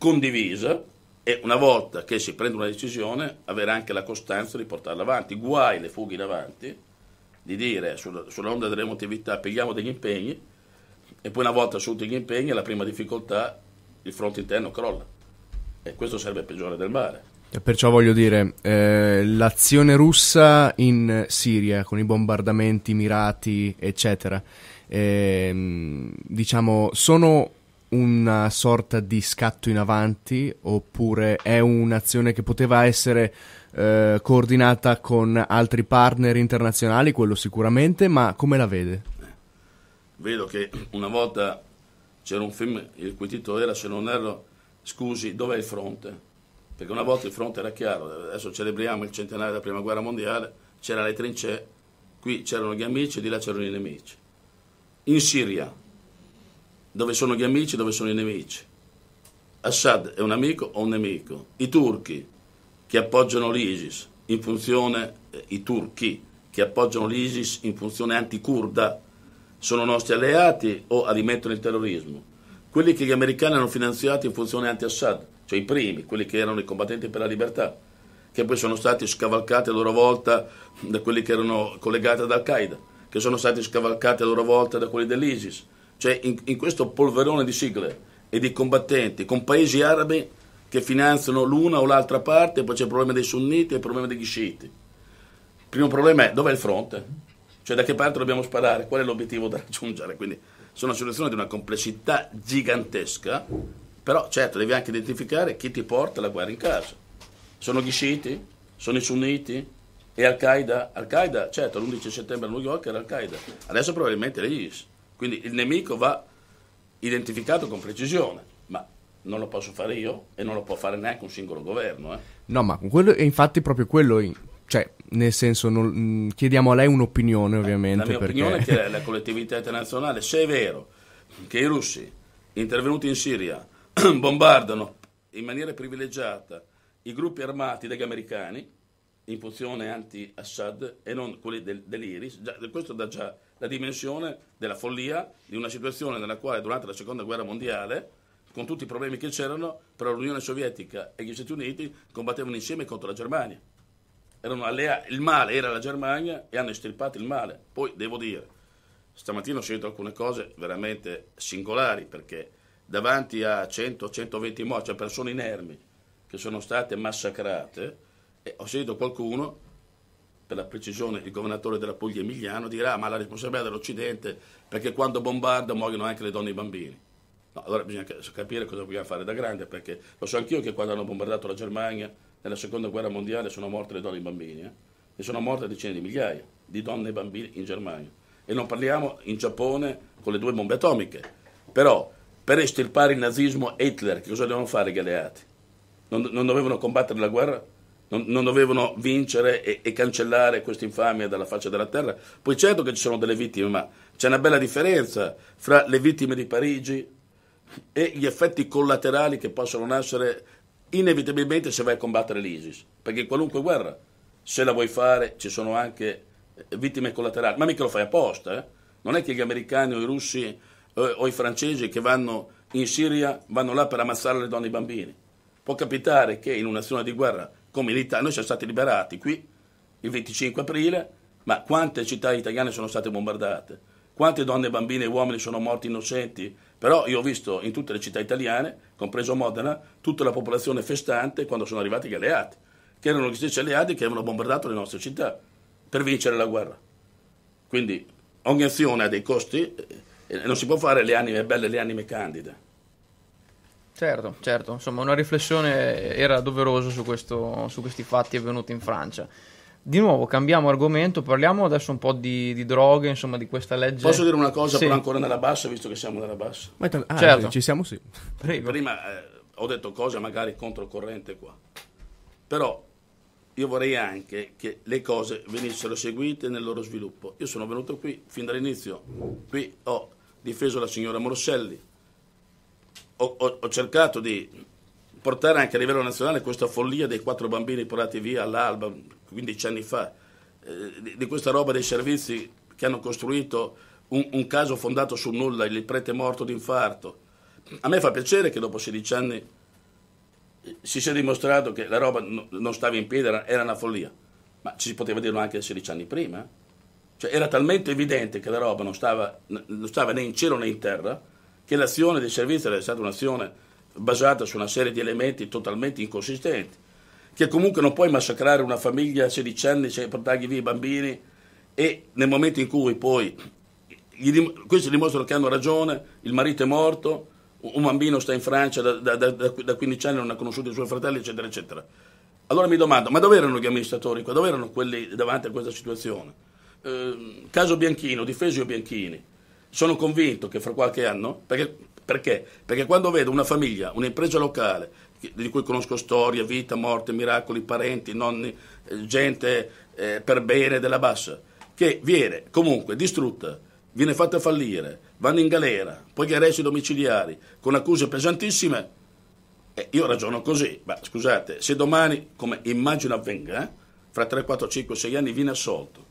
condivisa e una volta che si prende una decisione avere anche la costanza di portarla avanti. Guai le fughe in avanti, di dire sulla, sull'onda dell'emotività pigliamo degli impegni e poi una volta assunti gli impegni alla prima difficoltà il fronte interno crolla. E questo serve peggiore del mare. Perciò voglio dire, eh, l'azione russa in Siria con i bombardamenti mirati, eccetera, eh, diciamo, sono una sorta di scatto in avanti oppure è un'azione che poteva essere eh, coordinata con altri partner internazionali, quello sicuramente, ma come la vede? Vedo che una volta c'era un film, il cui titolo era, se non erro, scusi, dov'è il fronte? Perché una volta il fronte era chiaro, adesso celebriamo il centenario della Prima Guerra Mondiale, c'erano le trincee, qui c'erano gli amici, di là c'erano i nemici. In Siria, dove sono gli amici, dove sono i nemici. Assad è un amico o un nemico? I turchi che appoggiano l'ISIS in funzione, eh, i turchi che appoggiano l'ISIS in funzione anticurda sono nostri alleati o alimentano il terrorismo? Quelli che gli americani hanno finanziato in funzione anti-Assad, cioè i primi, quelli che erano i combattenti per la libertà, che poi sono stati scavalcati a loro volta da quelli che erano collegati ad Al-Qaeda, che sono stati scavalcati a loro volta da quelli dell'ISIS, cioè in, in questo polverone di sigle e di combattenti con paesi arabi che finanziano l'una o l'altra parte, poi c'è il problema dei sunniti e il problema degli sciiti. Il primo problema è dov'è il fronte? Cioè da che parte dobbiamo sparare? Qual è l'obiettivo da raggiungere? Quindi sono una situazione di una complessità gigantesca, però certo devi anche identificare chi ti porta la guerra in casa. Sono gli sciiti? Sono i sunniti? E Al-Qaeda? Al-Qaeda, certo, l'11 settembre a New York era Al-Qaeda, adesso probabilmente è l'IS. Quindi il nemico va identificato con precisione, ma non lo posso fare io e non lo può fare neanche un singolo governo. Eh. No, ma quello è infatti proprio quello. In, cioè, nel senso, non, mm, chiediamo a lei un'opinione, eh, ovviamente. La mia perché... opinione è che *laughs* la collettività internazionale, se è vero che i russi intervenuti in Siria *clears throat* bombardano in maniera privilegiata i gruppi armati degli americani in funzione anti-Assad e non quelli del, dell'Iris, già, questo dà già la dimensione della follia di una situazione nella quale durante la seconda guerra mondiale con tutti i problemi che c'erano, però l'Unione Sovietica e gli Stati Uniti combattevano insieme contro la Germania. Allea- il male era la Germania e hanno estirpato il male. Poi devo dire, stamattina ho sentito alcune cose veramente singolari, perché davanti a 100-120 morti, cioè persone inermi che sono state massacrate, ho sentito qualcuno per la precisione il governatore della Puglia Emiliano, dirà ma la responsabilità dell'Occidente perché quando bombarda muoiono anche le donne e i bambini. No, allora bisogna capire cosa vogliamo fare da grande, perché lo so anch'io che quando hanno bombardato la Germania nella seconda guerra mondiale sono morte le donne e i bambini, eh? e sono morte decine di migliaia di donne e bambini in Germania. E non parliamo in Giappone con le due bombe atomiche. Però per estirpare il nazismo Hitler, che cosa devono fare gli alleati? Non, non dovevano combattere la guerra non, non dovevano vincere e, e cancellare questa infamia dalla faccia della terra. Poi certo che ci sono delle vittime, ma c'è una bella differenza fra le vittime di Parigi e gli effetti collaterali che possono nascere inevitabilmente se vai a combattere l'ISIS, perché qualunque guerra, se la vuoi fare, ci sono anche eh, vittime collaterali, ma mica lo fai apposta, eh? non è che gli americani o i russi eh, o i francesi che vanno in Siria vanno là per ammazzare le donne e i bambini, può capitare che in un'azione di guerra come l'Italia, noi siamo stati liberati qui il 25 aprile, ma quante città italiane sono state bombardate? Quante donne, bambine e uomini sono morti innocenti? Però io ho visto in tutte le città italiane, compreso Modena, tutta la popolazione festante quando sono arrivati gli alleati, che erano gli stessi alleati che avevano bombardato le nostre città per vincere la guerra. Quindi ogni azione ha dei costi e eh, non si può fare le anime belle, le anime candide. Certo, certo, insomma una riflessione era doverosa su, su, questi fatti avvenuti in Francia. Di nuovo cambiamo argomento, parliamo adesso un po' di, di droghe, insomma di questa legge. Posso dire una cosa sì. però ancora nella bassa, visto che siamo nella bassa? Ma t- ah, certo. ci siamo sì. Prego. Prima eh, ho detto cose magari controcorrente qua, però io vorrei anche che le cose venissero seguite nel loro sviluppo. Io sono venuto qui fin dall'inizio, qui ho difeso la signora Morselli, ho, ho, ho cercato di portare anche a livello nazionale questa follia dei quattro bambini portati via all'alba 15 anni fa, eh, di, di, questa roba dei servizi che hanno costruito un, un, caso fondato su nulla, il prete morto di infarto. A me fa piacere che dopo 16 anni eh, si sia dimostrato che la roba no, non stava in piedi, era, era una follia, ma ci si poteva dirlo anche 16 anni prima. Eh? Cioè era talmente evidente che la roba non stava, non stava né in cielo né in terra che l'azione di servizio era stata un'azione basata su una serie di elementi totalmente inconsistenti, che comunque non puoi massacrare una famiglia a 16 anni se portargli via i bambini e nel momento in cui poi dim- questi dimostrano che hanno ragione, il marito è morto, un bambino sta in Francia da, da, da, da 15 anni, non ha conosciuto i suoi fratelli, eccetera, eccetera. Allora mi domando, ma dove erano gli amministratori qua? Dove erano quelli davanti a questa situazione? Eh, caso Bianchino, difeso io Bianchini, sono convinto che fra qualche anno, perché, perché? perché quando vedo una famiglia, un'impresa locale, di cui conosco storia, vita, morte, miracoli, parenti, nonni, eh, gente eh, per bene della bassa, che viene comunque distrutta, viene fatta fallire, vanno in galera, poi gli arresti domiciliari con accuse pesantissime, eh, io ragiono così, ma scusate, se domani, come immagino avvenga, eh, fra 3, 4, 5, 6 anni viene assolto,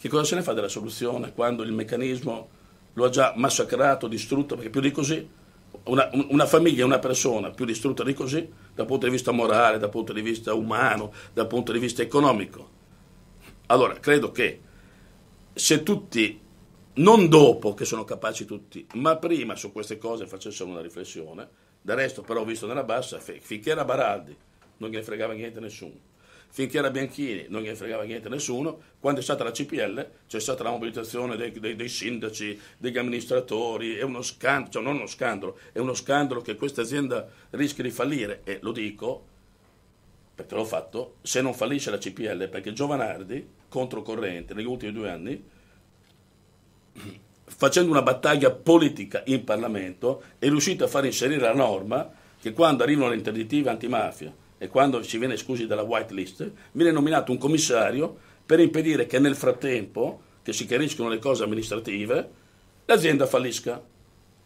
che cosa se ne fa della soluzione quando il meccanismo lo ha già massacrato, distrutto, perché più di così una, una, famiglia, una persona più distrutta di così dal punto di vista morale, dal punto di vista umano, dal punto di vista economico. Allora, credo che se tutti, non dopo che sono capaci tutti, ma prima su queste cose facessero una riflessione, del resto però ho visto nella bassa, finché era Baraldi non gliene fregava niente a nessuno finché era Bianchini non gli fregava niente a nessuno, quando è stata la CPL c'è stata la mobilitazione dei, dei, dei sindaci, degli amministratori, è uno scandalo, cioè non uno scandalo, è uno scandalo che questa azienda rischia di fallire e lo dico perché l'ho fatto, se non fallisce la CPL, perché Giovanardi, controcorrente, negli ultimi due anni, facendo una battaglia politica in Parlamento, è riuscito a far inserire la norma che quando arrivano le interdittive antimafia e quando ci viene esclusi dalla white list, viene nominato un commissario per impedire che nel frattempo, che si chiariscono le cose amministrative, l'azienda fallisca.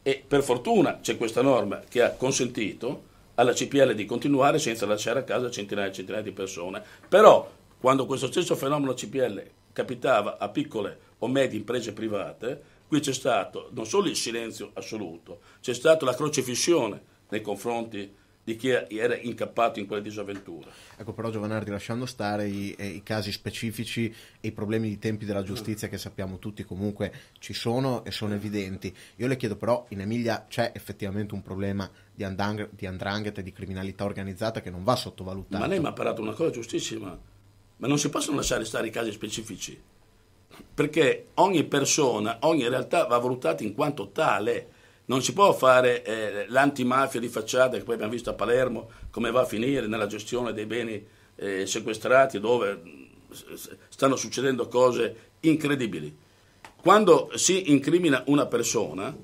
E per fortuna c'è questa norma che ha consentito alla CPL di continuare senza lasciare a casa centinaia e centinaia di persone. Però quando questo stesso fenomeno CPL capitava a piccole o medie imprese private, qui c'è stato non solo il silenzio assoluto, c'è stata la crocifissione nei confronti di chi era incappato in quella disavventura. Ecco però Giovanardi, lasciando stare i, eh, i, casi specifici e i problemi di tempi della giustizia che sappiamo tutti comunque ci sono e sono evidenti, io le chiedo però in Emilia c'è effettivamente un problema di, andang- di andrangheta e di criminalità organizzata che non va sottovalutato. Ma lei mi ha parlato una cosa giustissima, ma non si possono lasciare stare i casi specifici, perché ogni persona, ogni realtà va valutata in quanto tale non si può fare eh, l'antimafia di facciata, che poi abbiamo visto a Palermo come va a finire nella gestione dei beni eh, sequestrati, dove eh, stanno succedendo cose incredibili. Quando si incrimina una persona,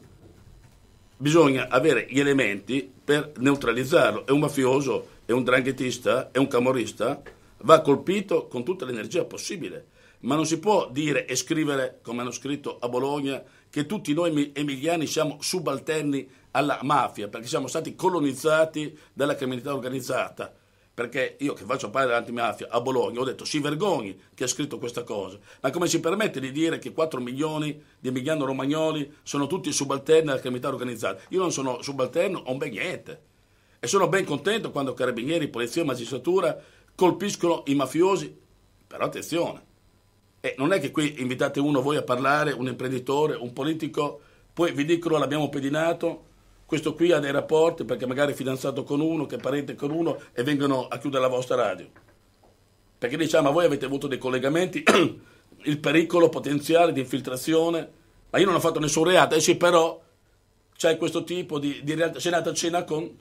bisogna avere gli elementi per neutralizzarlo. È un mafioso, è un dranghettista, è un camorista, va colpito con tutta l'energia possibile. Ma non si può dire e scrivere, come hanno scritto a Bologna, che tutti noi emiliani siamo subalterni alla mafia, perché siamo stati colonizzati dalla criminalità organizzata. Perché io che faccio parte dell'antimafia a Bologna ho detto si vergogni che ha scritto questa cosa, ma come si permette di dire che 4 milioni di emiliano romagnoli sono tutti subalterni alla criminalità organizzata? Io non sono subalterno, ho un ben niente. E sono ben contento quando carabinieri, polizia e magistratura colpiscono i mafiosi, però attenzione, e non è che qui invitate uno voi a parlare, un imprenditore, un politico, poi vi dicono l'abbiamo pedinato, questo qui ha dei rapporti perché magari è fidanzato con uno, che è parente con uno e vengono a chiudere la vostra radio. Perché diciamo, voi avete avuto dei collegamenti, *clears throat* il pericolo potenziale di infiltrazione, ma io non ho fatto nessun reato, eh sì però c'è questo tipo di, di realtà, sei nata a cena con,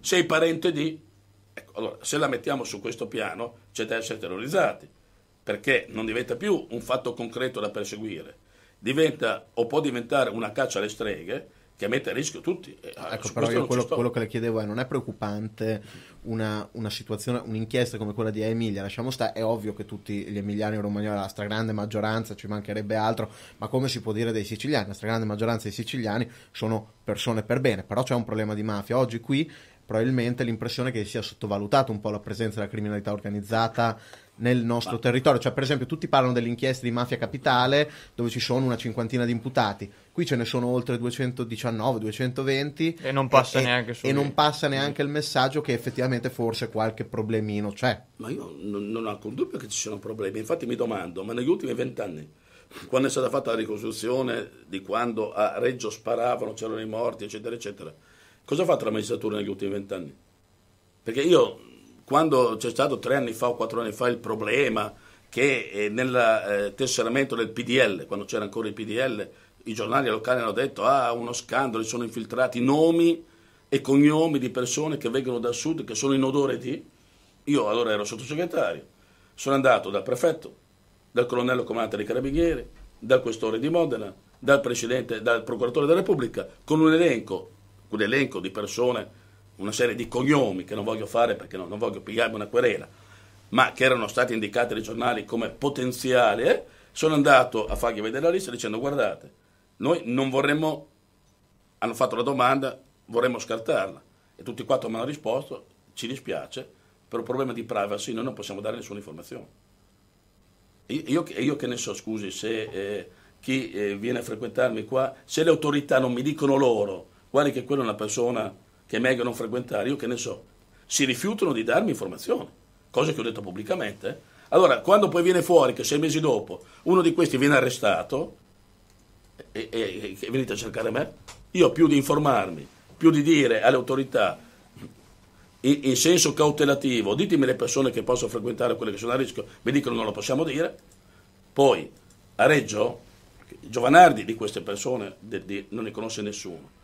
sei parente di... Ecco, allora, se la mettiamo su questo piano, c'è da essere terrorizzati perché non diventa più un fatto concreto da perseguire, diventa o può diventare una caccia alle streghe che mette a rischio tutti. Eh, ecco, però io quello, quello, che le chiedevo è, non è preoccupante una, una, situazione, un'inchiesta come quella di Emilia, lasciamo stare, è ovvio che tutti gli emiliani e i romagnoli, la stragrande maggioranza, ci mancherebbe altro, ma come si può dire dei siciliani? La stragrande maggioranza dei siciliani sono persone per bene, però c'è un problema di mafia. Oggi qui probabilmente l'impressione che sia sottovalutata un po' la presenza della criminalità organizzata nel nostro territorio. Cioè, per esempio, tutti parlano delle inchieste di Mafia Capitale, dove ci sono una cinquantina di imputati. Qui ce ne sono oltre 219, 220. E non passa e, neanche E non passa mm. neanche il messaggio che effettivamente forse qualche problemino c'è. Ma io non, non ho alcun dubbio che ci siano problemi. Infatti mi domando, ma negli ultimi vent'anni, quando è stata fatta la ricostruzione di quando a Reggio sparavano, c'erano i morti, eccetera, eccetera, cosa ha fatto la magistratura negli ultimi vent'anni? Perché io quando c'è stato tre anni fa o quattro anni fa il problema che eh, nel eh, tesseramento del PDL, quando c'era ancora il PDL, i giornali locali hanno detto ah uno scandalo, sono infiltrati nomi e cognomi di persone che vengono dal sud, che sono in odore di... Io allora ero sottosegretario, sono andato dal prefetto, dal colonnello comandante dei carabinieri, dal questore di Modena, dal, dal procuratore della Repubblica, con un elenco, un elenco di persone una serie di cognomi che non voglio fare perché non, non voglio pigliarmi una querela, ma che erano stati indicati dai giornali come potenziali, eh, sono andato a fargli vedere la lista dicendo guardate, noi non vorremmo, hanno fatto la domanda, vorremmo scartarla e tutti quattro mi hanno risposto, ci dispiace, per un problema di privacy noi non possiamo dare nessuna informazione. Io, io che ne so, scusi, se eh, chi eh, viene a frequentarmi qua, se le autorità non mi dicono loro, guardi che quella è una persona che è meglio non frequentare, io che ne so, si rifiutano di darmi informazioni, cosa che ho detto pubblicamente. Allora, quando poi viene fuori che sei mesi dopo uno di questi viene arrestato e, e, e venite a cercare me, io più di informarmi, più di dire alle autorità in, senso cautelativo, ditemi le persone che posso frequentare, quelle che sono a rischio, mi dicono non lo possiamo dire. Poi a Reggio, Giovanardi di queste persone de, de, non ne conosce nessuno.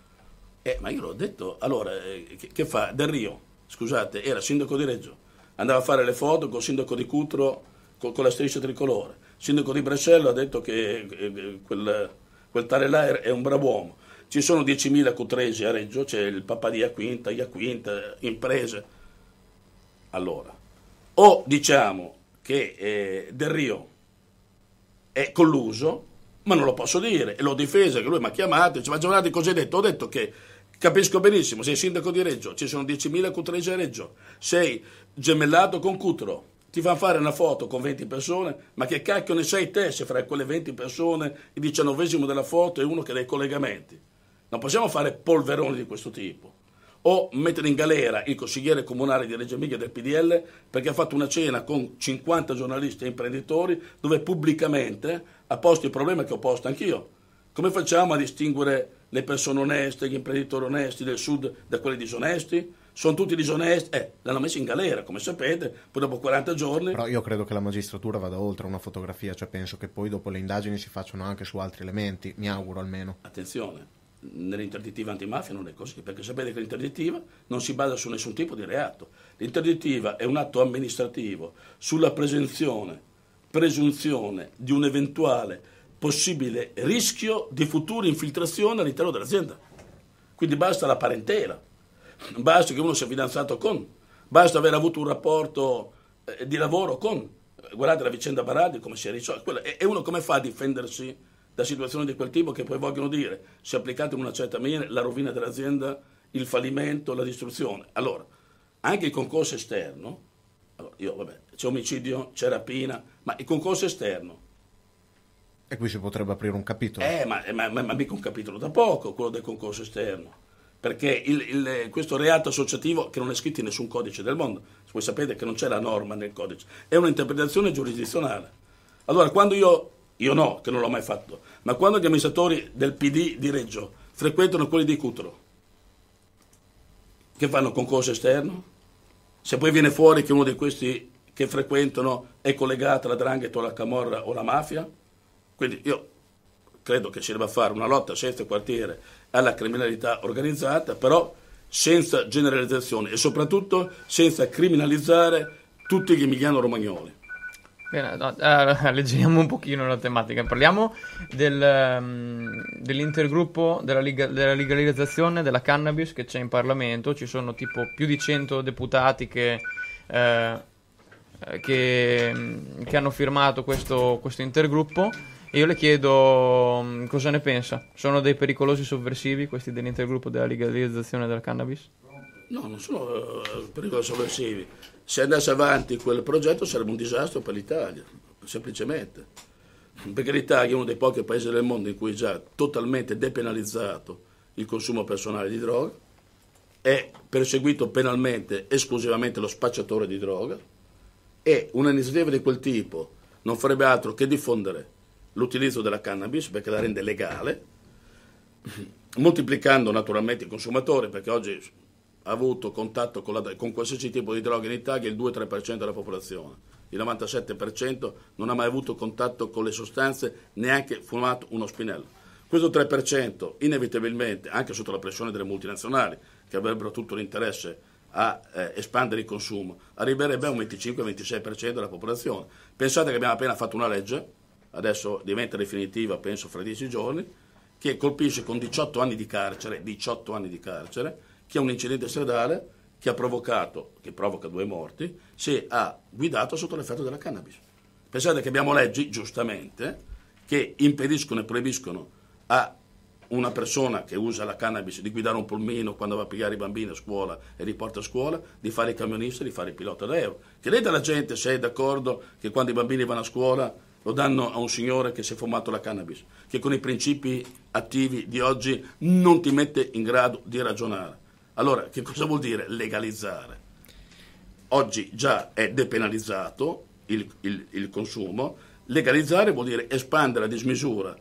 Eh, ma io l'ho detto, allora, eh, che, che, fa? Del Rio, scusate, era sindaco di Reggio, andava a fare le foto con il sindaco di Cutro con, con la striscia tricolore, il sindaco di Brescello ha detto che eh, eh, quel, quel tale là è, è un bravo uomo, ci sono 10.000 cutresi a Reggio, c'è il papà di Iaquinta, Iaquinta, imprese. Allora, o diciamo che eh, Del Rio è colluso, ma non lo posso dire, e l'ho difesa, che lui mi ha chiamato, dice, ma Giovanni cosa hai detto? Ho detto che Capisco benissimo, sei sindaco di Reggio, ci sono 10.000 cutresi a Reggio, sei gemellato con Cutro, ti fanno fare una foto con 20 persone, ma che cacchio ne sei te se fra quelle 20 persone il diciannovesimo della foto è uno che ha dei collegamenti? Non possiamo fare polveroni di questo tipo. O mettere in galera il consigliere comunale di Reggio Emilia del PDL perché ha fatto una cena con 50 giornalisti e imprenditori dove pubblicamente ha posto il problema che ho posto anch'io. Come facciamo a distinguere le persone oneste, gli imprenditori onesti del sud da quelli disonesti? Sono tutti disonesti? Eh, l'hanno messo in galera, come sapete, poi dopo 40 giorni. Però io credo che la magistratura vada oltre una fotografia, cioè penso che poi dopo le indagini si facciano anche su altri elementi, mi auguro almeno. Attenzione, nell'interdittiva antimafia non è così, perché sapete che l'interdittiva non si basa su nessun tipo di reato. L'interdittiva è un atto amministrativo sulla presenzione, presunzione di un eventuale possibile rischio di future infiltrazioni all'interno dell'azienda. Quindi basta la parentela, basta che uno sia fidanzato con, basta aver avuto un rapporto eh, di lavoro con. Guardate la vicenda Baradi come si è risolta. E, e uno come fa a difendersi da situazioni di quel tipo che poi vogliono dire, se applicate in una certa maniera, la rovina dell'azienda, il fallimento, la distruzione. Allora, anche il concorso esterno, allora io, vabbè, c'è omicidio, c'è rapina, ma il concorso esterno e qui si potrebbe aprire un capitolo. Eh, ma, ma, ma, ma mica un capitolo da poco, quello del concorso esterno. Perché il, il, questo reato associativo, che non è scritto in nessun codice del mondo, voi sapete che non c'è la norma nel codice, è un'interpretazione giurisdizionale. Allora, quando io, io no, che non l'ho mai fatto, ma quando gli amministratori del PD di Reggio frequentano quelli di Cutro, che fanno concorso esterno, se poi viene fuori che uno di questi che frequentano è collegato alla drangheta o alla camorra o alla mafia, quindi io credo che si debba fare una lotta senza quartiere alla criminalità organizzata, però senza generalizzazioni e soprattutto senza criminalizzare tutti gli emiliano-romagnoli. Bene, no, *laughs* eh, un pochino la tematica. Parliamo del, um, dell'intergruppo della, lega, della, legalizzazione della cannabis che c'è in Parlamento. Ci sono tipo più di 100 deputati che, eh, che, che hanno firmato questo, questo intergruppo e io le chiedo mm, cosa ne pensa. Sono dei pericolosi sovversivi questi dell'intergruppo della legalizzazione della cannabis? No, non sono uh, eh, pericoli sovversivi. Se andasse avanti quel progetto sarebbe un disastro per l'Italia, semplicemente. Perché l'Italia è uno dei pochi paesi del mondo in cui è già totalmente depenalizzato il consumo personale di droga, è perseguito penalmente esclusivamente lo spacciatore di droga e un'iniziativa di quel tipo non farebbe altro che diffondere l'utilizzo della cannabis perché la rende legale, *clears throat* moltiplicando naturalmente i consumatori perché oggi ha avuto contatto con, la, con qualsiasi tipo di droga in Italia il 2-3% della popolazione, il 97% non ha mai avuto contatto con le sostanze, neanche fumato uno spinello. Questo 3% inevitabilmente, anche sotto la pressione delle multinazionali, che avrebbero tutto l'interesse a eh, espandere il consumo, arriverebbe a un 25-26% della popolazione. Pensate che abbiamo appena fatto una legge adesso diventa definitiva penso fra dieci giorni, che colpisce con 18 anni di carcere, 18 anni di carcere, che ha un incidente stradale che ha provocato, che provoca due morti, se ha guidato sotto l'effetto della cannabis. Pensate che abbiamo leggi, giustamente, che impediscono e proibiscono a una persona che usa la cannabis di guidare un polmino quando va a pigliare i bambini a scuola e li porta a scuola, di fare il camionista, di fare il pilota d'aereo. Chiedete alla gente se è d'accordo che quando i bambini vanno a scuola lo danno a un signore che si è fumato la cannabis, che con i principi attivi di oggi non ti mette in grado di ragionare. Allora, che cosa vuol dire legalizzare? Oggi già è depenalizzato il, il, il consumo, legalizzare vuol dire espandere a dismisura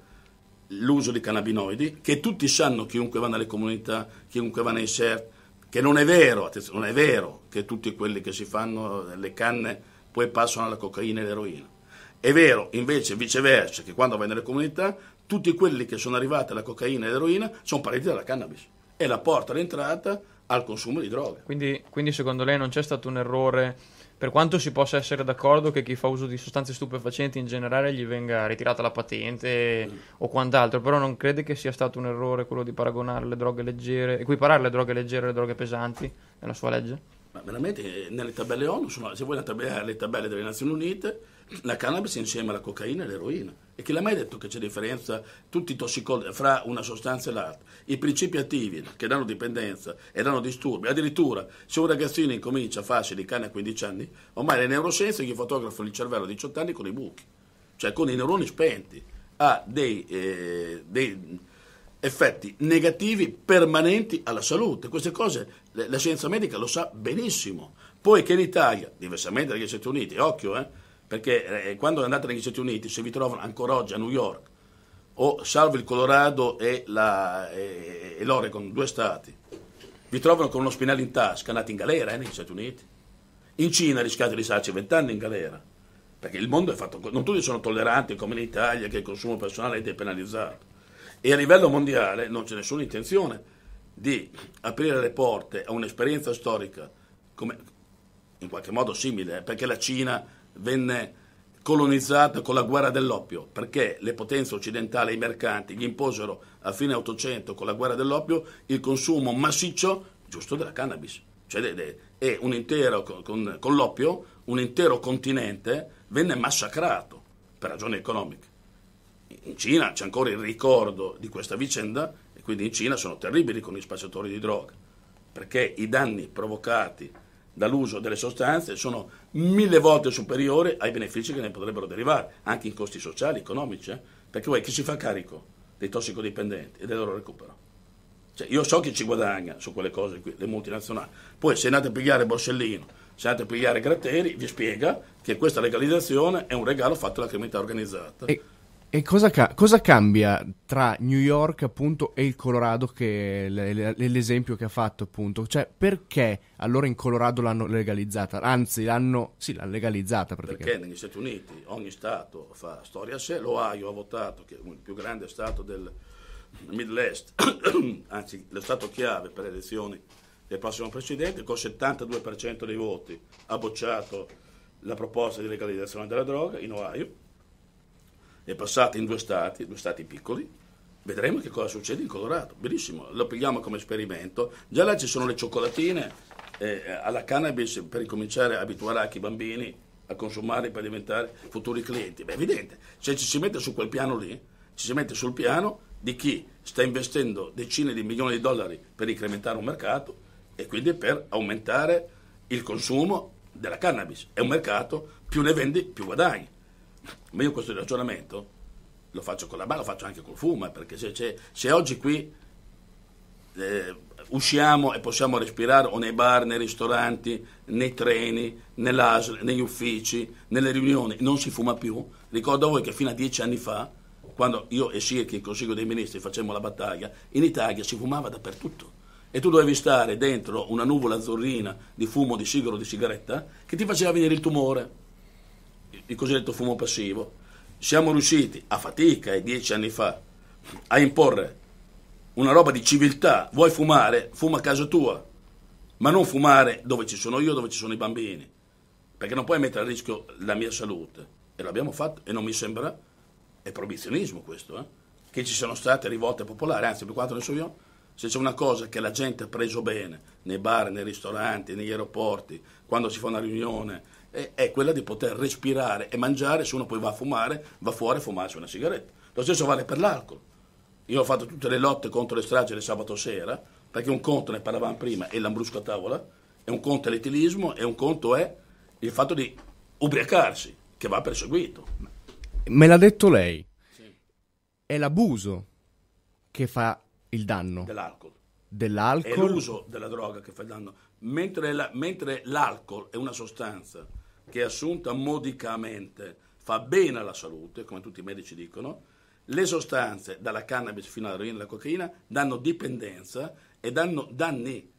l'uso di cannabinoidi, che tutti sanno, chiunque va nelle comunità, chiunque va nei CERT, che non è vero, non è vero che tutti quelli che si fanno le canne poi passano alla cocaina e all'eroina è vero invece viceversa che quando vai nelle comunità tutti quelli che sono arrivati alla cocaina e all'eroina sono partiti dalla cannabis e la porta all'entrata al consumo di droga. Quindi, quindi secondo lei non c'è stato un errore per quanto si possa essere d'accordo che chi fa uso di sostanze stupefacenti in generale gli venga ritirata la patente mm. o quant'altro, però non crede che sia stato un errore quello di paragonare le droghe leggere, equiparare le droghe leggere alle droghe pesanti nella sua legge? Ma veramente eh, nelle tabelle ONU, sono, se vuoi le tabelle delle Nazioni Unite, la cannabis insieme alla cocaina e all'eroina. E chi l'ha mai detto che c'è differenza tossico- fra una sostanza e l'altra? I principi attivi che danno dipendenza e danno disturbi. Addirittura, se un ragazzino incomincia a farsi di canna a 15 anni, ormai le neuroscienze gli fotografano il cervello a 18 anni con i buchi, cioè con i neuroni spenti. Ha dei, eh, dei effetti negativi permanenti alla salute. Queste cose la scienza medica lo sa benissimo. Poi che in Italia, diversamente dagli Stati Uniti, occhio, eh, perché eh, quando andate negli Stati Uniti, se vi trovano ancora oggi a New York, o salvo il Colorado e, la, e, e l'Oregon, due stati, vi trovano con uno spinello in tasca, andate in galera eh, negli Stati Uniti. In Cina rischiate di starci vent'anni in galera, perché il mondo è fatto... Non tutti sono tolleranti come in Italia, che il consumo personale è depenalizzato. E a livello mondiale non c'è nessuna intenzione di aprire le porte a un'esperienza storica come, in qualche modo simile, eh, perché la Cina venne colonizzata con la guerra dell'oppio, perché le potenze occidentali i mercanti gli imposero a fine 800 con la guerra dell'oppio il consumo massiccio giusto della cannabis. Cioè, e un intero, con, con l'oppio, un intero continente venne massacrato per ragioni economiche. In Cina c'è ancora il ricordo di questa vicenda e quindi in Cina sono terribili con gli spacciatori di droga, perché i danni provocati dall'uso delle sostanze sono mille volte superiori ai benefici che ne potrebbero derivare, anche in costi sociali, economici, eh? perché vuoi chi si fa carico dei tossicodipendenti e del loro recupero? Cioè, io so chi ci guadagna su quelle cose qui, le multinazionali. Poi se andate a pigliare Borsellino, se andate a pigliare Gratteri, vi spiega che questa legalizzazione è un regalo fatto alla criminalità organizzata. E- e cosa, ca- cosa, cambia tra New York appunto e il Colorado, che è l'esempio che ha fatto appunto? Cioè perché allora in Colorado l'hanno legalizzata? Anzi l'hanno, sì, l'hanno legalizzata praticamente. Perché negli Stati Uniti ogni Stato fa storia a sé, l'Ohio ha votato, che è il più grande Stato del Midwest, *coughs* anzi lo Stato chiave per le elezioni del prossimo Presidente, con il 72% dei voti ha bocciato la proposta di legalizzazione della droga in Ohio è passata in due stati, due stati piccoli, vedremo che cosa succede in Colorado. Benissimo, lo pigliamo come esperimento. Già là ci sono le cioccolatine eh, alla cannabis per ricominciare a abituare anche i bambini a consumare per diventare futuri clienti. Beh, è evidente, se ci si mette su quel piano lì, ci si mette sul piano di chi sta investendo decine di milioni di dollari per incrementare un mercato e quindi per aumentare il consumo della cannabis. È un mercato, più ne vendi, più guadagni. Ma io questo ragionamento lo faccio con la barra, lo faccio anche col fumo, eh, perché se, se, se oggi qui eh, usciamo e possiamo respirare o nei bar, nei ristoranti, nei treni, negli uffici, nelle riunioni, non si fuma più. Ricordo a voi che fino a dieci anni fa, quando io e Sirchi, il Consiglio dei Ministri, facemmo la battaglia, in Italia si fumava dappertutto. E tu dovevi stare dentro una nuvola azzurrina di fumo, di sigaro, di sigaretta, che ti faceva venire il tumore il cosiddetto fumo passivo, siamo riusciti a fatica e eh, dieci anni fa a imporre una roba di civiltà, vuoi fumare, fuma a casa tua, ma non fumare dove ci sono io, dove ci sono i bambini, perché non puoi mettere a rischio la mia salute. E l'abbiamo fatto e non mi sembra, è proibizionismo questo, eh? che ci siano state rivolte popolari, anzi per quanto ne so io, se c'è una cosa che la gente ha preso bene nei bar, nei ristoranti, negli aeroporti, quando si fa una riunione, è quella di poter respirare e mangiare, se uno poi va a fumare, va fuori a fumarsi una sigaretta. Lo stesso vale per l'alcol. Io ho fatto tutte le lotte contro le stragi del sabato sera, perché un conto, ne parlavamo prima, è l'ambrusco a tavola, è un conto è l'etilismo, e un conto è il fatto di ubriacarsi, che va perseguito. Me l'ha detto lei, sì. è l'abuso che fa il danno. Dell'alcol. Dell'alcol. È l'uso della droga che fa il danno. Mentre, la, mentre l'alcol è una sostanza che assunta modicamente fa bene alla salute, come tutti i medici dicono, le sostanze, dalla cannabis fino all'eroina e alla cocaina, danno dipendenza e danno danni.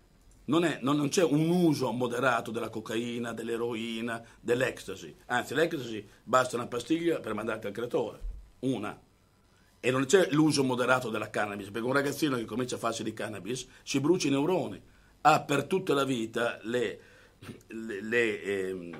Non, è, non, non, c'è un uso moderato della cocaina, dell'eroina, dell'ecstasy. Anzi, l'ecstasy basta una pastiglia per mandarti al creatore. una. E non c'è l'uso moderato della cannabis, perché un ragazzino che comincia a farsi di cannabis si brucia i neuroni, ha per tutta la vita le, le, le, eh,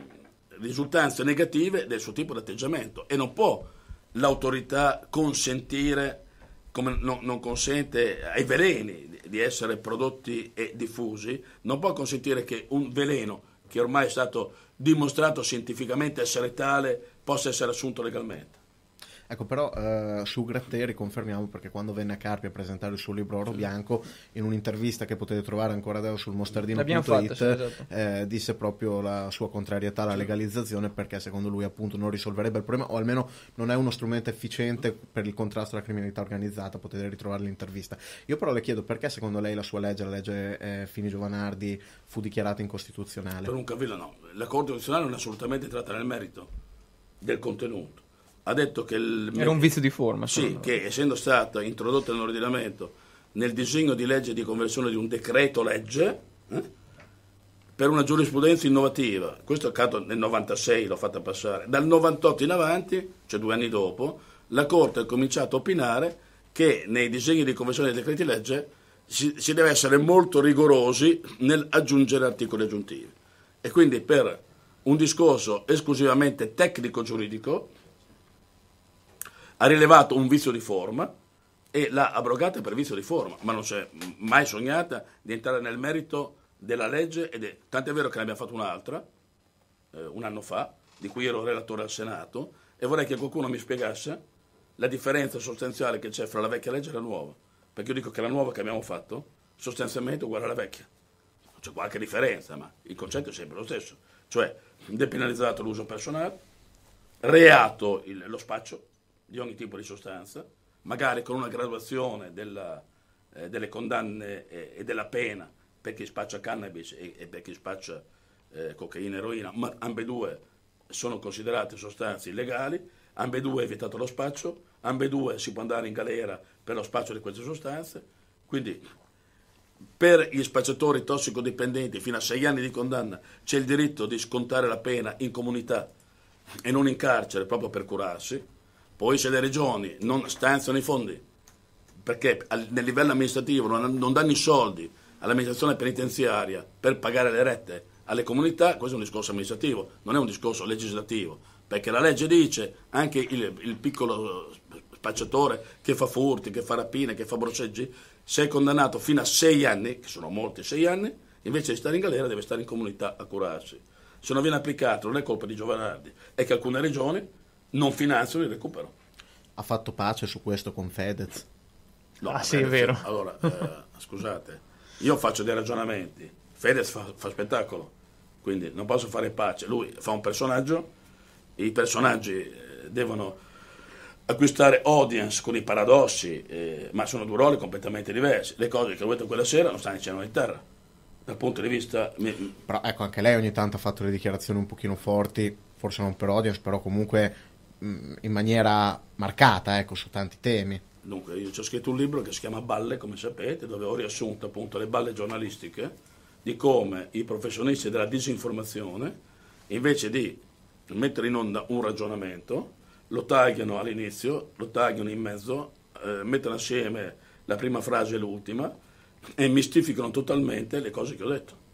risultanze negative del suo tipo di atteggiamento e non può l'autorità consentire, come no, non consente ai veleni di essere prodotti e diffusi, non può consentire che un veleno che ormai è stato dimostrato scientificamente essere tale possa essere assunto legalmente. Ecco, però eh, su Grattè riconfermiamo perché quando venne a Carpi a presentare il suo libro Oro Bianco, in un'intervista che potete trovare ancora adesso sul mostardino.it, sì, esatto. eh, disse proprio la sua contrarietà alla legalizzazione perché secondo lui appunto non risolverebbe il problema o almeno non è uno strumento efficiente per il contrasto alla criminalità organizzata, potete ritrovare l'intervista. Io però le chiedo perché secondo lei la sua legge, la legge eh, Fini Giovanardi, fu dichiarata incostituzionale? Per un cavillo no, la Corte Costituzionale non è assolutamente tratta nel merito del contenuto ha detto che... Il, Era un vizio di forma. Sì, no. che essendo stato introdotto nell'ordinamento nel disegno di legge di conversione di un decreto legge, eh, per una giurisprudenza innovativa, questo è accaduto nel 96, l'ho fatta passare, dal 98 in avanti, cioè due anni dopo, la Corte ha cominciato a opinare che nei disegni di conversione dei decreti legge si, si deve essere molto rigorosi nel aggiungere articoli aggiuntivi. E quindi per un discorso esclusivamente tecnico-giuridico, ha rilevato un vizio di forma e l'ha abrogata per vizio di forma, ma non si è mai sognata di entrare nel merito della legge, ed è, tant'è vero che ne abbiamo fatto un'altra eh, un anno fa, di cui ero relatore al Senato, e vorrei che qualcuno mi spiegasse la differenza sostanziale che c'è fra la vecchia legge e la nuova, perché io dico che la nuova che abbiamo fatto sostanzialmente è uguale alla vecchia. C'è qualche differenza, ma il concetto è sempre lo stesso, cioè depenalizzato l'uso personale, reato il, lo spaccio, di ogni tipo di sostanza, magari con una graduazione della, eh, delle condanne e, e, della pena per chi spaccia cannabis e, e per chi spaccia eh, cocaina e eroina, ma ambedue sono considerate sostanze illegali, ambedue è vietato lo spaccio, ambedue si può andare in galera per lo spaccio di queste sostanze, quindi per gli spacciatori tossicodipendenti fino a sei anni di condanna c'è il diritto di scontare la pena in comunità e non in carcere proprio per curarsi, poi se le regioni non stanziano i fondi, perché nel livello amministrativo non, danno i soldi all'amministrazione penitenziaria per pagare le rette alle comunità, questo è un discorso amministrativo, non è un discorso legislativo, perché la legge dice anche il, il piccolo spacciatore che fa furti, che fa rapine, che fa broceggi, se è condannato fino a sei anni, che sono molti sei anni, invece di stare in galera deve stare in comunità a curarsi. Se non viene applicato non è colpa di Giovanardi, è che alcune regioni non finanziano il recupero. Ha fatto pace su questo con Fedez. No, ah, sì, è vero. Allora, *laughs* eh, scusate, io faccio dei ragionamenti. Fedez fa, fa, spettacolo, quindi non posso fare pace. Lui fa un personaggio, i personaggi eh, devono acquistare audience con i paradossi, eh, ma sono due ruoli completamente diversi. Le cose che ho detto quella sera non stanno in cielo né in terra. Dal punto di vista... Però ecco, anche lei ogni tanto ha fatto le dichiarazioni un pochino forti, forse non per audience, però comunque Mm, in maniera marcata ecco, su tanti temi. Dunque, io ho scritto un libro che si chiama Balle, come sapete, dove ho riassunto appunto le balle giornalistiche di come i professionisti della disinformazione, invece di mettere in onda un ragionamento, lo tagliano all'inizio, lo tagliano in mezzo, eh, mettono assieme la prima frase e l'ultima e mistificano totalmente le cose che ho detto.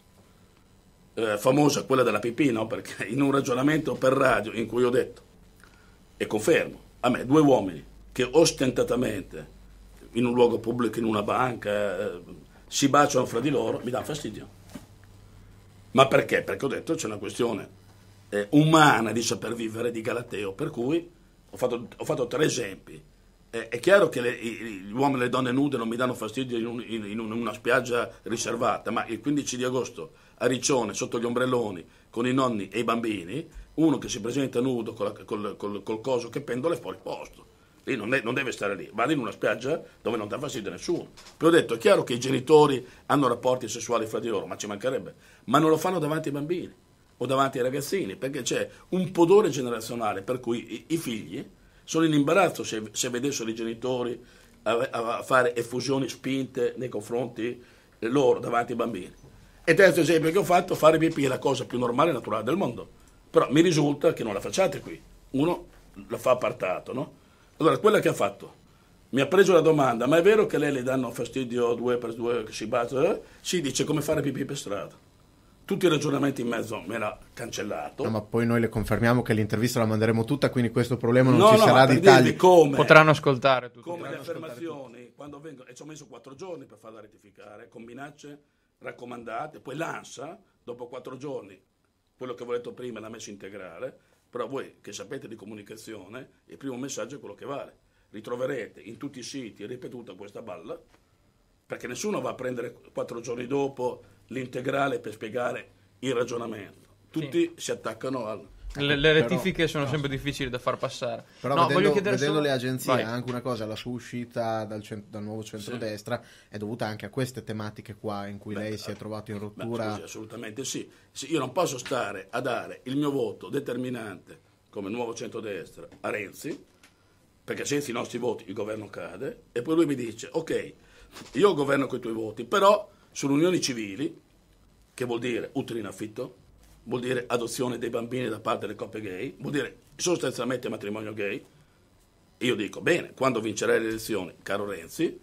Eh, famosa quella della pipì, no? Perché in un ragionamento per radio in cui ho detto e confermo, a me due uomini che ostentatamente in un luogo pubblico, in una banca, eh, si baciano fra di loro, mi dà fastidio. Ma perché? Perché ho detto c'è una questione eh, umana di saper vivere di Galateo, per cui ho fatto, ho fatto tre esempi. Eh, è chiaro che le, gli uomini e le donne nude non mi danno fastidio in, un, in, in una spiaggia riservata, ma il 15 di agosto a Riccione, sotto gli ombrelloni, con i nonni e i bambini, uno che si presenta nudo col, col, col, col coso che pendola è fuori posto. Lì non, è, non, deve stare lì, vada in una spiaggia dove non dà fastidio a nessuno. Poi ho detto, è chiaro che i genitori hanno rapporti sessuali fra di loro, ma ci mancherebbe, ma non lo fanno davanti ai bambini o davanti ai ragazzini, perché c'è un pudore generazionale per cui i, i figli sono in imbarazzo se, se vedessero i genitori eh, a, a, fare effusioni spinte nei confronti eh, loro davanti ai bambini. E terzo esempio che ho fatto, fare pipì è la cosa più normale e naturale del mondo però mi risulta che non la facciate qui. Uno la fa appartato, no? Allora, quella che ha fatto, mi ha preso la domanda, ma è vero che lei le danno fastidio due per due che si battono? Eh? Si dice come fare pipì per strada. Tutti i ragionamenti in mezzo me l'ha cancellato. No, ma poi noi le confermiamo che l'intervista la manderemo tutta, quindi questo problema non no, ci no, sarà di tagli. Come, Potranno ascoltare tutti. Come le affermazioni, quando vengono, e ci ho messo quattro giorni per farla rettificare, con minacce raccomandate, poi l'ANSA, dopo quattro giorni, quello che avevo detto prima è la messa integrale, però voi che sapete di comunicazione, il primo messaggio è quello che vale. Ritroverete in tutti i siti ripetuta questa balla, perché nessuno va a prendere quattro giorni dopo l'integrale per spiegare il ragionamento. Tutti sì. si attaccano al le, le rettifiche però, sono no. sempre difficili da far passare. Però no, vedendo, vedendo solo... le agenzie, Vai. anche una cosa, la sua uscita dal, cent- dal nuovo centrodestra sì. è dovuta anche a queste tematiche qua in cui beh, lei si è trovato in rottura. Beh, scusi, assolutamente sì. sì. Io non posso stare a dare il mio voto determinante come nuovo centrodestra a Renzi, perché senza i nostri voti il governo cade, e poi lui mi dice, ok, io governo con i tuoi voti, però sulle unioni civili, che vuol dire utili in affitto, vuol dire adozione dei bambini da parte delle coppie gay, vuol dire sostanzialmente matrimonio gay. Io dico, bene, quando vincerai le elezioni, caro Renzi,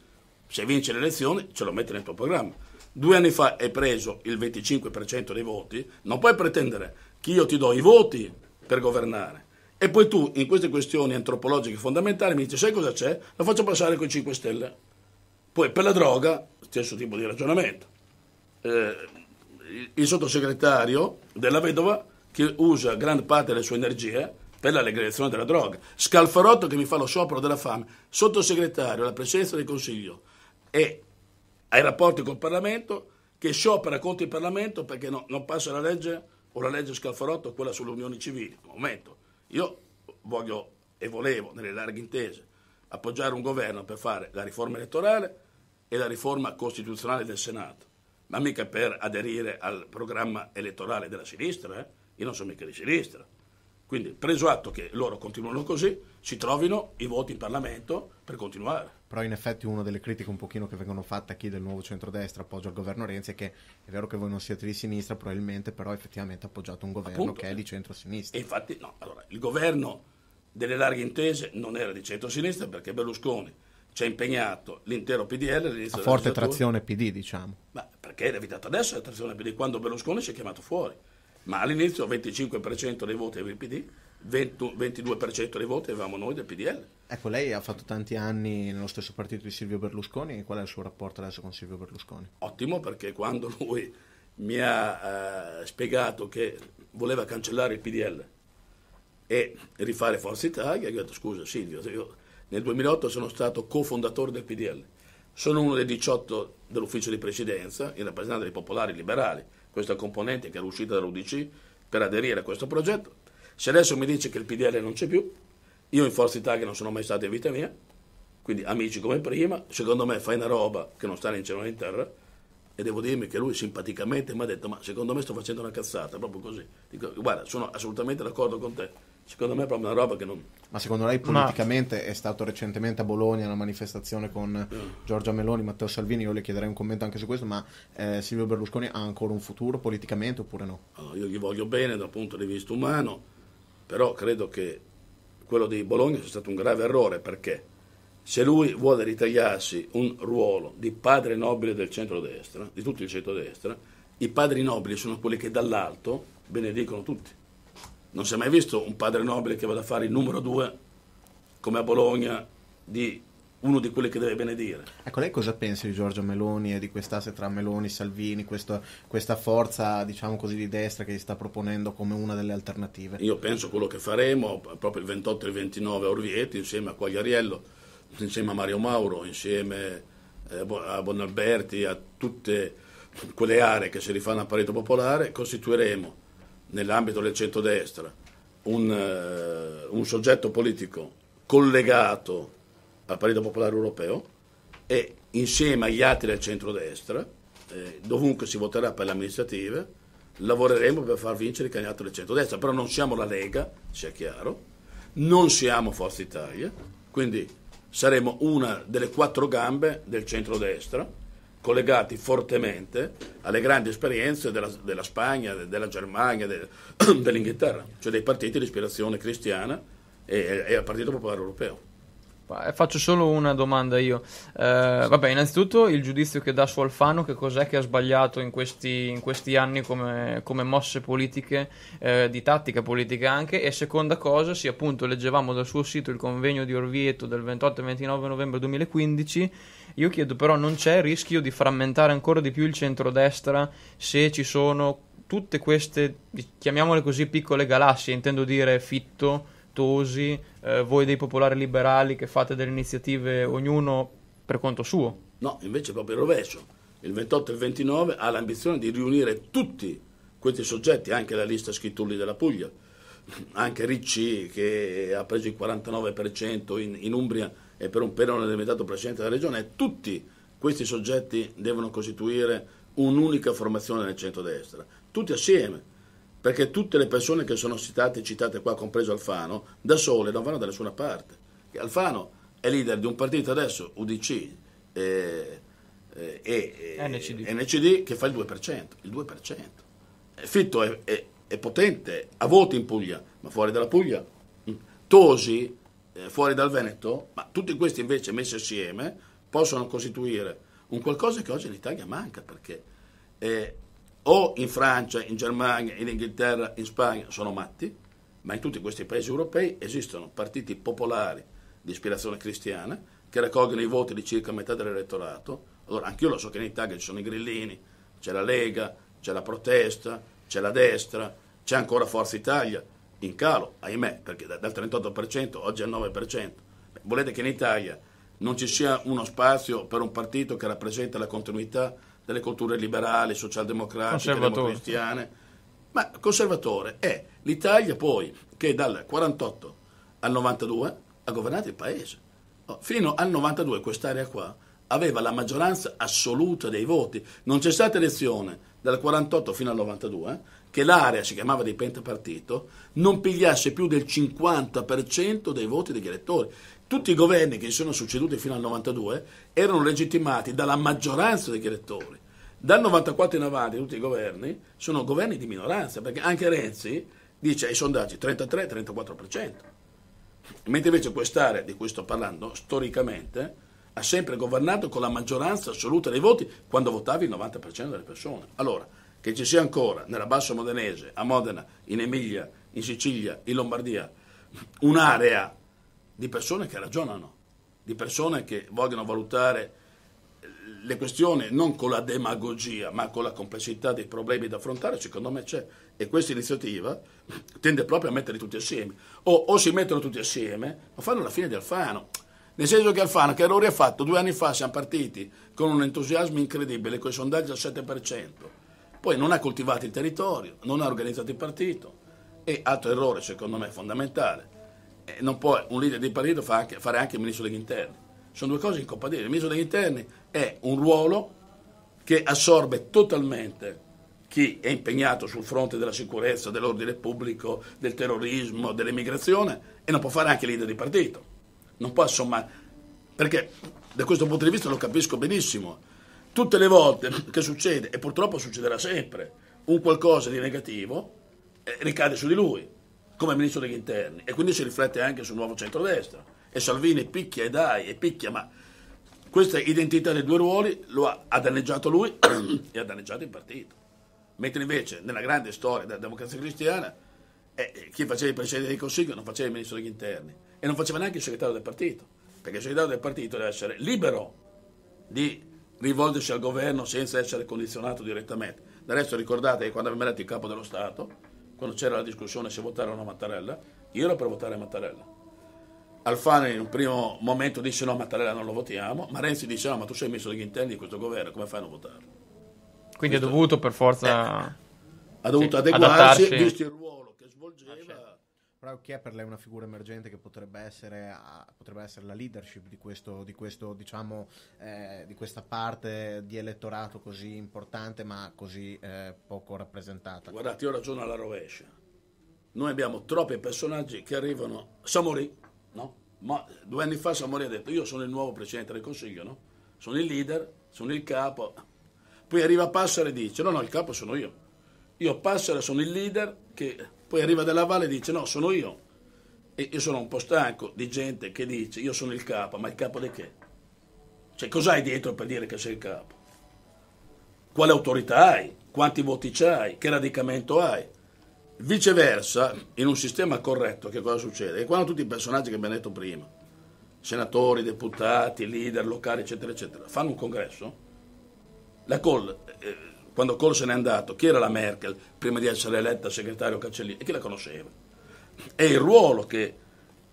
se vince le elezioni ce lo metti nel tuo programma. Due anni fa hai preso il 25% dei voti, non puoi pretendere che io ti do i voti per governare. E poi tu, in queste questioni antropologiche fondamentali, mi dici, sai cosa c'è? La faccio passare con i 5 Stelle. Poi per la droga, stesso tipo di ragionamento. Eh, il sottosegretario della vedova che usa gran parte delle sue energie per la legalizzazione della droga. Scalfarotto che mi fa lo sciopero della fame, sottosegretario alla presidenza del Consiglio e ai rapporti col Parlamento, che sciopera contro il Parlamento perché no, non passa la legge o la legge Scalfarotto, quella sulle unioni civili. Un momento, io voglio e volevo, nelle larghe intese, appoggiare un governo per fare la riforma elettorale e la riforma costituzionale del Senato ma mica per aderire al programma elettorale della sinistra, eh? io non sono mica di sinistra. Quindi, preso atto che loro continuano così, si trovino i voti in Parlamento per continuare. Però in effetti una delle critiche un pochino che vengono fatte a chi del nuovo centrodestra appoggia il governo Renzi è che è vero che voi non siete di sinistra, probabilmente però effettivamente appoggiate un governo Appunto, che è di centrosinistra. E infatti no, allora il governo delle larghe intese non era di centrosinistra perché Berlusconi ci ha impegnato l'intero PDL all'inizio A forte trazione PD, diciamo. Ma perché l'ha evitato adesso la trazione PD quando Berlusconi si è chiamato fuori? Ma all'inizio 25% dei voti aveva il PD, 20, 22% dei voti avevamo noi del PDL. Ecco, lei ha fatto tanti anni nello stesso partito di Silvio Berlusconi, qual è il suo rapporto adesso con Silvio Berlusconi? Ottimo, perché quando lui mi ha eh, spiegato che voleva cancellare il PDL e rifare Forza Italia, io ho detto scusa Silvio, io nel 2008 sono stato cofondatore del PDL. Sono uno dei 18 dell'ufficio di presidenza, il rappresentante dei popolari liberali, questa componente che era uscita dall'UDC per aderire a questo progetto. Se adesso mi dice che il PDL non c'è più, io in Forza Italia non sono mai stato in vita mia, quindi amici come prima, secondo me fai una roba che non sta né in cielo né in terra, e devo dirmi che lui simpaticamente mi ha detto, ma secondo me sto facendo una cazzata, proprio così. Dico, guarda, sono assolutamente d'accordo con te Secondo me è proprio una roba che non... Ma secondo lei politicamente Ma... è stato recentemente a Bologna una manifestazione con mm. Giorgia Meloni, Matteo Salvini, io le chiederei un commento anche su questo, ma eh, Silvio Berlusconi ha ancora un futuro politicamente oppure no? Allora, ah, io gli voglio bene dal punto di vista umano, però credo che quello di Bologna sia stato un grave errore perché se lui vuole ritagliarsi un ruolo di padre nobile del centrodestra, di tutto il centrodestra, i padri nobili sono quelli che dall'alto benedicono tutti non si è mai visto un padre nobile che vada a fare il numero due, come a Bologna, di uno di quelli che deve benedire. Ecco, lei cosa pensa di Giorgio Meloni e di quest'asse tra Meloni e Salvini, questo, questa forza, diciamo così, di destra che si sta proponendo come una delle alternative? Io penso quello che faremo proprio il 28 e il 29 a Orvieti, insieme a Quagliariello, insieme a Mario Mauro, insieme eh, a Bonalberti, a tutte quelle aree che si rifanno a Pareto Popolare, costituiremo nell'ambito del centrodestra un, uh, un soggetto politico collegato al Partito Popolare Europeo e insieme agli altri del centrodestra, eh, dovunque si voterà per le amministrative, lavoreremo per far vincere il candidato del centrodestra, però non siamo la Lega, sia chiaro, non siamo Forza Italia, quindi saremo una delle quattro gambe del centrodestra collegati fortemente alle grandi esperienze della, della Spagna, della Germania, de, *clears throat* dell'Inghilterra, cioè dei partiti di ispirazione cristiana e al Partito Popolare Europeo. Eh, faccio solo una domanda io. Eh, vabbè, innanzitutto il giudizio che dà su Alfano, che cos'è che ha sbagliato in questi, in questi anni come, come, mosse politiche, eh, di tattica politica anche. E seconda cosa, sì, appunto, leggevamo dal suo sito il convegno di Orvieto del 28 e 29 novembre 2015. Io chiedo però, non c'è il rischio di frammentare ancora di più il centrodestra se ci sono tutte queste, chiamiamole così, piccole galassie, intendo dire Fitto, rispettosi, eh, voi dei popolari liberali che fate delle iniziative ognuno per conto suo? No, invece è proprio il rovescio. Il 28 e il 29 ha l'ambizione di riunire tutti questi soggetti, anche la lista scritturli della Puglia, anche Ricci che ha preso il 49% in, in Umbria e per un periodo è diventato Presidente della Regione, tutti questi soggetti devono costituire un'unica formazione nel centro-destra, tutti assieme perché tutte le persone che sono citate, citate qua, compreso Alfano, da sole non vanno da nessuna parte. Alfano è leader di un partito adesso, UDC, eh, eh, e, e, eh, e NCD. NCD. che fa il 2%, il 2%. Fitto è, è, è, potente, ha voti in Puglia, ma fuori dalla Puglia. Mm, Tosi, eh, fuori dal Veneto, ma tutti questi invece messi assieme possono costituire un qualcosa che oggi in Italia manca, perché eh, o in Francia, in Germania, in Inghilterra, in Spagna, sono matti, ma in tutti questi paesi europei esistono partiti popolari di ispirazione cristiana che raccolgono i voti di circa metà dell'elettorato. Allora, anch'io lo so che in Italia ci sono i grillini, c'è la Lega, c'è la protesta, c'è la destra, c'è ancora Forza Italia in calo, ahimè, perché dal 38% oggi è al 9%. volete che in Italia non ci sia uno spazio per un partito che rappresenta la continuità delle culture liberali, socialdemocratiche, cristiane. ma conservatore è l'Italia poi che dal 48 al 92 ha governato il paese. Oh, fino al 92 quest'area qua aveva la maggioranza assoluta dei voti. Non c'è stata elezione dal 48 fino al 92 eh, che l'area, si chiamava di pentapartito, non pigliasse più del 50% dei voti degli elettori tutti i governi che si sono succeduti fino al 92 erano legittimati dalla maggioranza degli elettori. Dal 94 in avanti tutti i governi sono governi di minoranza, perché anche Renzi dice ai sondaggi 33-34%, mentre invece quest'area di cui sto parlando storicamente ha sempre governato con la maggioranza assoluta dei voti quando votavi il 90% delle persone. Allora, che ci sia ancora nella Basso Modenese, a Modena, in Emilia, in Sicilia, in Lombardia, un'area di persone che ragionano, di persone che vogliono valutare le questioni non con la demagogia, ma con la complessità dei problemi da affrontare, secondo me c'è. E questa iniziativa tende proprio a metterli tutti assieme. O, o si mettono tutti assieme, ma fanno la fine di Alfano. Nel senso che Alfano, che errori ha fatto? Due anni fa siamo partiti con un entusiasmo incredibile, con i sondaggi al 7%. Poi non ha coltivato il territorio, non ha organizzato il partito. E altro errore, secondo me, fondamentale, eh, non può un leader di partito fare anche il ministro degli interni. Sono due cose incompatibili. Il ministro degli interni è un ruolo che assorbe totalmente chi è impegnato sul fronte della sicurezza, dell'ordine pubblico, del terrorismo, dell'immigrazione e non può fare anche leader di partito. Non può assommare, perché da questo punto di vista lo capisco benissimo. Tutte le volte che succede, e purtroppo succederà sempre, un qualcosa di negativo eh, ricade su di lui come ministro degli interni e quindi si riflette anche sul nuovo centrodestra e Salvini picchia e dai e picchia ma questa identità dei due ruoli lo ha, ha danneggiato lui *clears throat* e ha danneggiato il partito mentre invece nella grande storia della democrazia cristiana eh, eh chi faceva il Presidente del Consiglio non faceva il Ministro degli Interni e non faceva neanche il segretario del partito perché il segretario del partito deve essere libero di rivolgersi al governo senza essere condizionato direttamente del resto ricordate che quando abbiamo eletto il capo dello Stato quando c'era la discussione se votare o no Mattarella, io ero per votare Mattarella. Alfano in un primo momento disse no, Mattarella non lo votiamo, ma Renzi dice no, ma tu sei messo degli interni di questo governo, come fai a non votarlo? Quindi ha dovuto per forza... Eh, ha dovuto sì, adeguarsi, visto il ruolo però chi è per lei una figura emergente che potrebbe essere, potrebbe essere la leadership di, questo, di, questo, diciamo, eh, di, questa parte di elettorato così importante ma così eh, poco rappresentata? Guardate, io ragiono alla rovescia. Noi abbiamo troppi personaggi che arrivano... Samori, no? Ma due anni fa Samori ha detto io sono il nuovo Presidente del Consiglio, no? Sono il leader, sono il capo. Poi arriva Passera e dice no, no, il capo sono io. Io Passera sono il leader che poi arriva Della Valle e dice no, sono io. E io sono un po' stanco di gente che dice io sono il capo, ma il capo di che? Cioè cos'hai dietro per dire che sei il capo? Quale autorità hai? Quanti voti c'hai? Che radicamento hai? Viceversa, in un sistema corretto, che cosa succede? Che quando tutti i personaggi che abbiamo detto prima, senatori, deputati, leader locali, eccetera, eccetera, fanno un congresso, la col... eh, quando Kohl se n'è andato, chi era la Merkel prima di essere eletta segretario cancelliere? E chi la conosceva? È il ruolo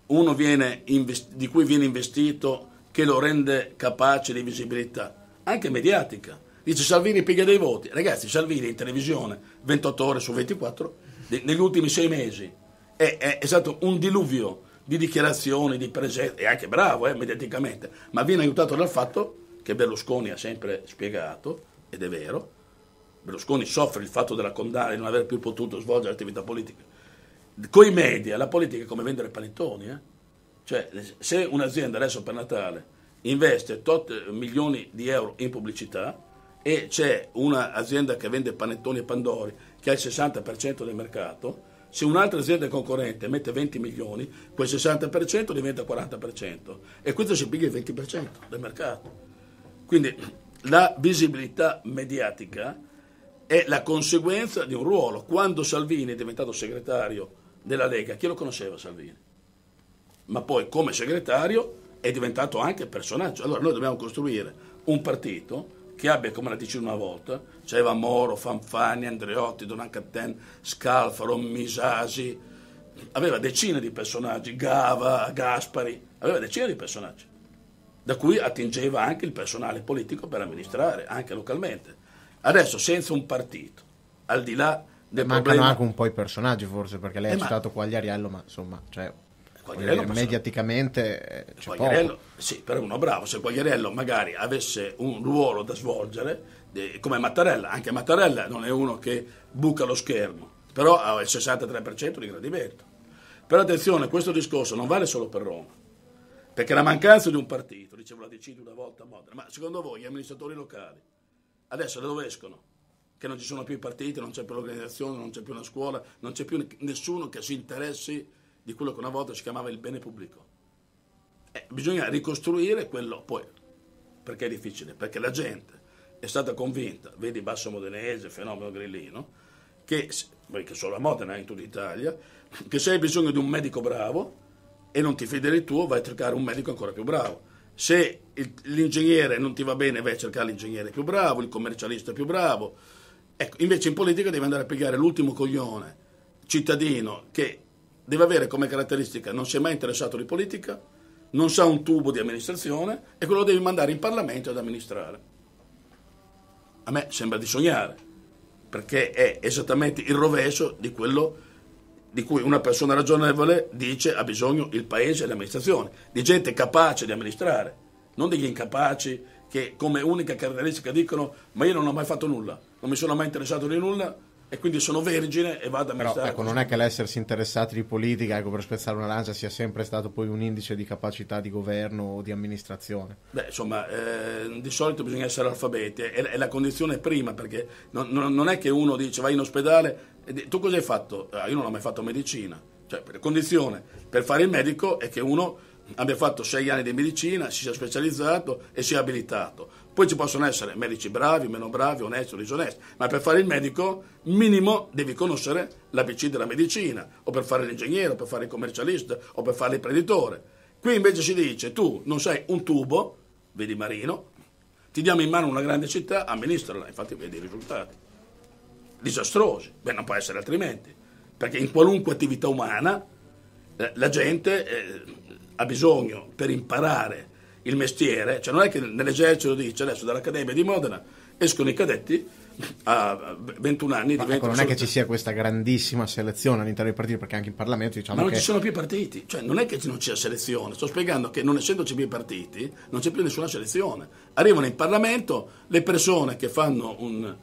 invest- di cui viene investito che lo rende capace di visibilità, anche mediatica. Dice Salvini piglia dei voti. Ragazzi, Salvini in televisione 28 ore su 24, de- negli ultimi sei mesi, è, è, è stato un diluvio di dichiarazioni, di presenza, è anche bravo eh, mediaticamente, ma viene aiutato dal fatto che Berlusconi ha sempre spiegato, ed è vero, Berlusconi soffre il fatto della condanna di non aver più potuto svolgere attività politica. Con i media la politica è come vendere panettoni. Eh? Cioè, se un'azienda adesso per Natale investe tot milioni di euro in pubblicità e c'è un'azienda che vende panettoni e pandori che ha il 60% del mercato, se un'altra azienda concorrente mette 20 milioni, quel 60% diventa 40% e questo si piglia il 20% del mercato. Quindi la visibilità mediatica è la conseguenza di un ruolo. Quando Salvini è diventato segretario della Lega, chi lo conosceva Salvini? Ma poi come segretario è diventato anche personaggio. Allora noi dobbiamo costruire un partito che abbia, come la dice una volta, c'era cioè Moro, Fanfani, Andreotti, Donancatten, Scalfaro, Misasi, aveva decine di personaggi, Gava, Gaspari, aveva decine di personaggi, da cui attingeva anche il personale politico per amministrare, anche localmente. Adesso senza un partito, al di là del Mancano problema... anche un po' i personaggi forse, perché lei eh, ha ma... citato Quagliariello, ma insomma, cioè, Quagliariello dire, mediaticamente eh, c'è Sì, però uno bravo, se Quagliariello magari avesse un ruolo da svolgere, come Mattarella, anche Mattarella non è uno che buca lo schermo, però ha il 63% di gradimento. Però attenzione, questo discorso non vale solo per Roma, perché la mancanza di un partito, dicevo la decidi una volta a Modena, ma secondo voi gli amministratori locali Adesso da dove escono? Che non ci sono più i partiti, non c'è più l'organizzazione, non c'è più una scuola, non c'è più nessuno che si interessi di quello che una volta si chiamava il bene pubblico. Eh, bisogna ricostruire quello poi. Perché è difficile? Perché la gente è stata convinta, vedi Basso Modenese, fenomeno grillino, che, perché solo a Modena eh, in tutta Italia, che se hai bisogno di un medico bravo e non ti fidi del tuo, vai a cercare un medico ancora più bravo. Se il, l'ingegnere non ti va bene, vai a cercare l'ingegnere più bravo, il commercialista più bravo. Ecco, invece in politica devi andare a piegare l'ultimo coglione cittadino che deve avere come caratteristica non si è mai interessato di politica, non sa un tubo di amministrazione e quello devi mandare in Parlamento ad amministrare. A me sembra di sognare, perché è esattamente il rovescio di quello che di cui una persona ragionevole dice ha bisogno il paese e l'amministrazione, di gente capace di amministrare, non degli incapaci che come unica caratteristica dicono ma io non ho mai fatto nulla, non mi sono mai interessato di nulla, e quindi sono vergine e vado a Però, ecco, non è che l'essersi interessati di politica ecco, per spezzare una lancia sia sempre stato poi un indice di capacità di governo o di amministrazione. Beh, insomma, eh, di solito bisogna essere alfabeti, è, è la condizione prima, perché non, non, è che uno dice vai in ospedale e dice, tu cosa hai fatto? Ah, io non ho mai fatto medicina. Cioè, la condizione per fare il medico è che uno abbia fatto sei anni di medicina, si sia specializzato e sia abilitato poi ci possono essere medici bravi, meno bravi, onesti o disonesti, ma per fare il medico minimo devi conoscere l'ABC della medicina, o per fare l'ingegnere, o per fare il commercialista, o per fare l'imprenditore. Qui invece si dice tu non sei un tubo, vedi Marino, ti diamo in mano una grande città, amministrala, infatti vedi i risultati. Disastrosi, beh non può essere altrimenti, perché in qualunque attività umana eh, la gente eh, ha bisogno per imparare il mestiere, cioè non è che nell'esercito dice adesso dall'Accademia di Modena escono i cadetti a 21 anni Ma ecco, non è che ci sia questa grandissima selezione all'interno dei partiti perché anche in Parlamento diciamo Ma non che... ci sono più partiti cioè non è che non c'è selezione sto spiegando che non essendoci più partiti non c'è più nessuna selezione arrivano in Parlamento le persone che fanno un,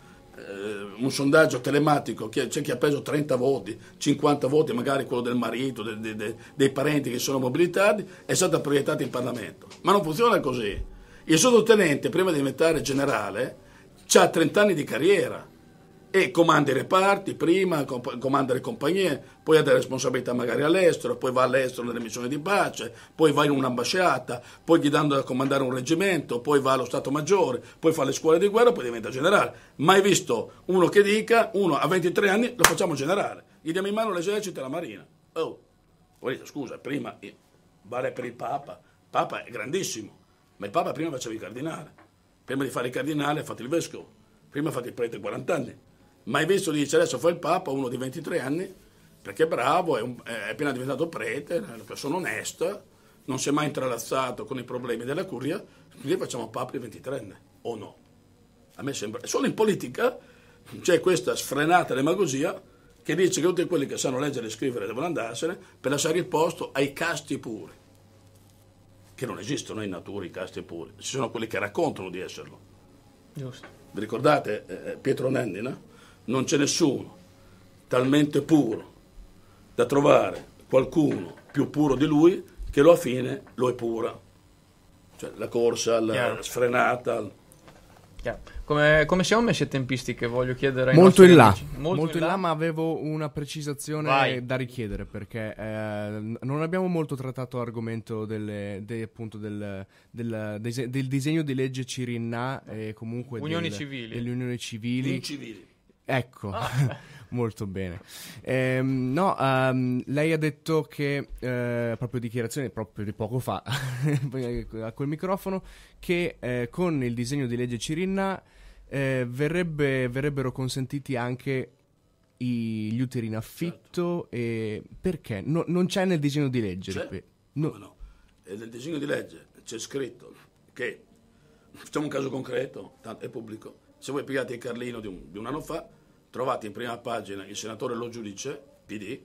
eh, un sondaggio telematico, c'è chi ha preso 30 voti, 50 voti, magari quello del marito, de, de, de, dei parenti che sono mobilitati, è stato proiettato in Parlamento. Ma non funziona così. Il sottotenente, prima di diventare generale, ha 30 anni di carriera e comanda i reparti prima, comanda le compagnie, poi ha delle responsabilità magari all'estero, poi va all'estero nelle missioni di pace, poi va in un'ambasciata, poi gli danno da comandare un reggimento, poi va allo Stato Maggiore, poi fa le scuole di guerra, poi diventa generale. Mai visto uno che dica, uno a 23 anni lo facciamo generale, gli diamo in mano l'esercito e la marina. Oh, poi scusa, prima vale per il Papa, il Papa è grandissimo, ma il Papa prima faceva il cardinale, prima di fare il cardinale ha fatto il vescovo, prima ha fatto il prete 40 anni mai visto vescovo gli dice adesso fa il Papa, uno di 23 anni, perché è bravo, è, un, è appena diventato prete, è eh, una persona onesta, non si è mai intralazzato con i problemi della curia, quindi facciamo Papa di 23 anni o no? A me sembra. Solo in politica c'è questa sfrenata demagogia che dice che tutti quelli che sanno leggere e scrivere devono andarsene per lasciare il posto ai casti puri, che non esistono in natura i casti puri, ci sono quelli che raccontano di esserlo. Giusto. Vi ricordate eh, eh Pietro Nenni, no? non c'è nessuno talmente puro da trovare qualcuno più puro di lui che lo a fine lo è pura. Cioè la corsa, la Chiaro. sfrenata. Chiaro. Come, come, siamo messi a tempistiche? Voglio chiedere molto in, là. Molto, molto in là, ma avevo una precisazione Vai. da richiedere perché eh, non abbiamo molto trattato l'argomento delle, de, appunto del, del, del, disegno di legge Cirinna e eh, comunque unioni del, civili. delle unioni civili. Civili. Ecco, ah. *laughs* molto bene. Ehm, no, um, lei ha detto che, eh, proprio dichiarazione proprio di poco fa, a *laughs* quel eh, microfono, che eh, con il disegno di legge Cirinna eh, verrebbe, verrebbero consentiti anche i, gli uteri in certo. affitto certo. e perché? No, non c'è nel disegno di legge. C'è? No. no. Eh, nel disegno di legge c'è scritto che, facciamo un caso concreto, è pubblico, se voi pigliate il Carlino di un, di un anno fa, trovate in prima pagina il senatore Lo Giudice, PD,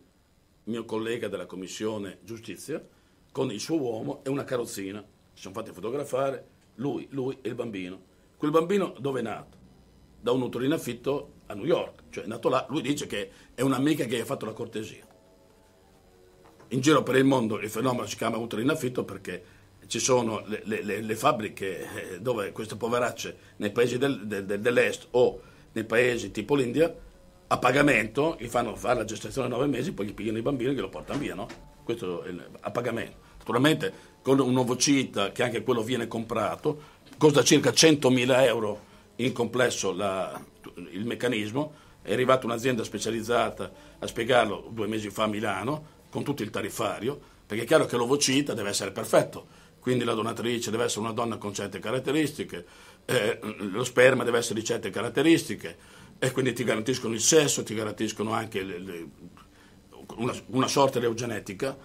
mio collega della Commissione Giustizia, con il suo uomo e una carrozzina. Si sono fatti fotografare lui, lui e il bambino. Quel bambino dove è nato? Da un in affitto a New York, cioè è nato là, lui dice che è un'amica che gli ha fatto la cortesia. In giro per il mondo il fenomeno si chiama in affitto perché ci sono le, le, le, fabbriche eh, dove queste poveracce nei paesi del, del, dell'est o nei paesi tipo l'India a pagamento, gli fanno fare la gestazione a nove mesi, poi gli pigliano i bambini e glielo portano via, no? Questo è il, a pagamento. Naturalmente con un ovocita, che anche quello viene comprato, costa circa 100.000 euro in complesso la, il meccanismo, è arrivata un'azienda specializzata a spiegarlo due mesi fa a Milano, con tutto il tariffario, perché è chiaro che l'ovocita deve essere perfetto, quindi la donatrice deve essere una donna con certe caratteristiche, eh, lo sperma deve essere di certe caratteristiche e quindi ti garantiscono il sesso, ti garantiscono anche le, le, una, una, sorta di eugenetica.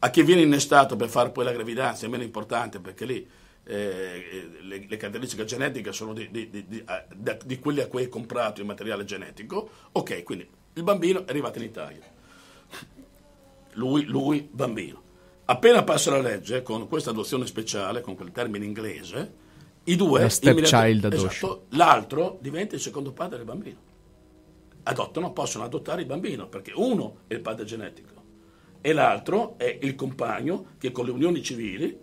A chi viene innestato per fare poi la gravidanza è meno importante perché lì eh, eh le, le, caratteristiche genetiche sono di, di, di, di quelli a cui hai comprato il materiale genetico. Ok, quindi il bambino è arrivato in Italia. Lui, lui, bambino. Appena passa la legge, con questa adozione speciale, con quel termine inglese, i due, la eh, stepchild esatto, l'altro diventa il secondo padre del bambino. Adottano, possono adottare il bambino perché uno è il padre genetico e l'altro è il compagno che con le unioni civili,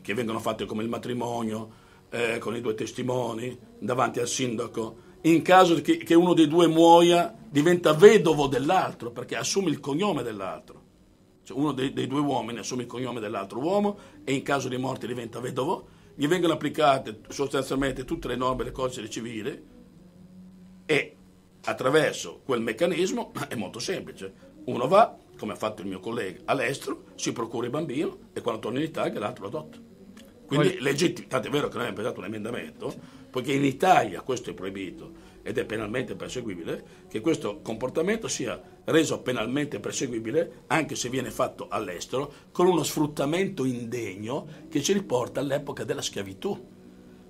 che vengono fatte come il matrimonio, eh, con i due testimoni, davanti al sindaco, in caso che, che uno dei due muoia diventa vedovo dell'altro perché assume il cognome dell'altro cioè uno dei, dei, due uomini assume il cognome dell'altro uomo e in caso di morte diventa vedovo gli vengono applicate sostanzialmente tutte le norme del codice civile e attraverso quel meccanismo è molto semplice. Uno va, come ha fatto il mio collega, all'estero, si procura il bambino e quando torna in Italia l'altro lo adotta. Quindi Poi... legittimo, tanto è vero che noi abbiamo presentato un emendamento, poiché in Italia questo è proibito ed è penalmente perseguibile, che questo comportamento sia reso penalmente perseguibile anche se viene fatto all'estero con uno sfruttamento indegno che ci riporta all'epoca della schiavitù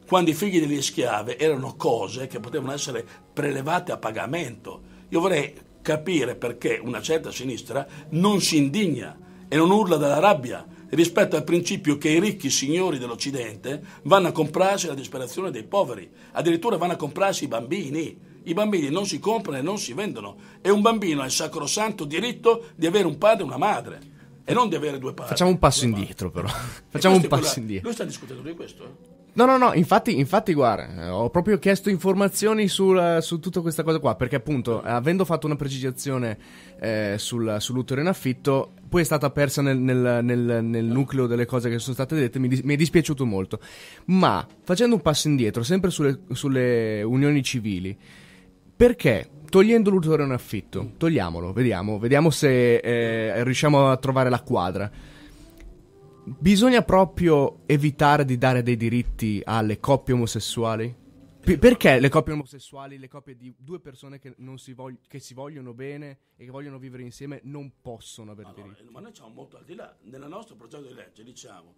quando i figli degli schiave erano cose che potevano essere prelevate a pagamento. Io vorrei capire perché una certa sinistra non si indigna e non urla dalla rabbia rispetto al principio che i ricchi signori dell'Occidente vanno a comprarsi la disperazione dei poveri, addirittura vanno a comprarsi i bambini. I bambini non si comprano e non si vendono e un bambino ha il sacrosanto diritto di avere un padre e una madre e non di avere due padri. Facciamo un passo indietro però. *laughs* Facciamo un passo quella... indietro. Lui sta discutendo di questo? Eh? No, no, no, infatti, infatti, guarda, eh, ho proprio chiesto informazioni sul, su tutta questa cosa qua, perché appunto, avendo fatto una precisazione eh, sul, sull'utero in affitto, poi è stata persa nel, nel, nel, nel, nucleo delle cose che sono state dette, mi, dis- mi, è dispiaciuto molto. Ma facendo un passo indietro, sempre sulle, sulle unioni civili, perché togliendo in affitto, togliamolo, vediamo, vediamo se eh, riusciamo a trovare la quadra. Bisogna proprio evitare di dare dei diritti alle coppie omosessuali? P- perché le coppie omosessuali, le coppie di due persone che, si, vog- che si, vogliono bene e che vogliono vivere insieme non possono avere allora, diritti? Ma noi siamo molto al di là. Nel nostro progetto di legge diciamo,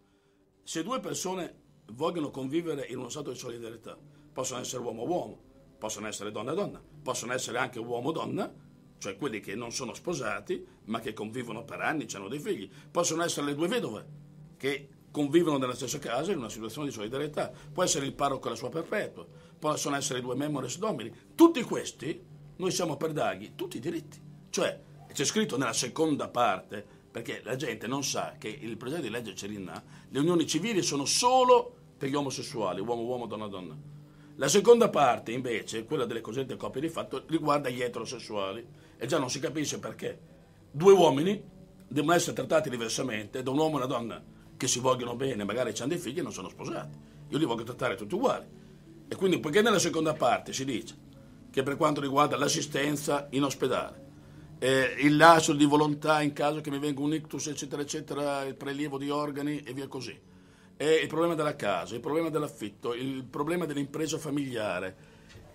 se due persone vogliono convivere in uno stato di solidarietà, possono essere uomo-uomo, possono essere donna-donna, possono essere anche uomo-donna, cioè quelli che non sono sposati ma che convivono per anni, cioè hanno dei figli, possono essere le due vedove che convivono nella stessa casa in una situazione di solidarietà, può essere il parroco e la sua perpetua, possono essere due memore domini. Tutti questi noi siamo per dargli tutti i diritti. Cioè, c'è scritto nella seconda parte, perché la gente non sa che il presidente di legge Cerinnà, le unioni civili sono solo per gli omosessuali, uomo-uomo, donna-donna. La seconda parte, invece, quella delle cosiddette coppie di fatto, riguarda gli eterosessuali. E già non si capisce perché. Due uomini devono essere trattati diversamente da un uomo e una donna che si vogliono bene, magari hanno dei figli e non sono sposati. Io li voglio trattare tutti uguali e quindi poiché nella seconda parte si dice che per quanto riguarda l'assistenza in ospedale, eh, il lascio di volontà in caso che mi venga un ictus, eccetera, eccetera, il prelievo di organi e via così, e il problema della casa, il problema dell'affitto, il problema dell'impresa familiare,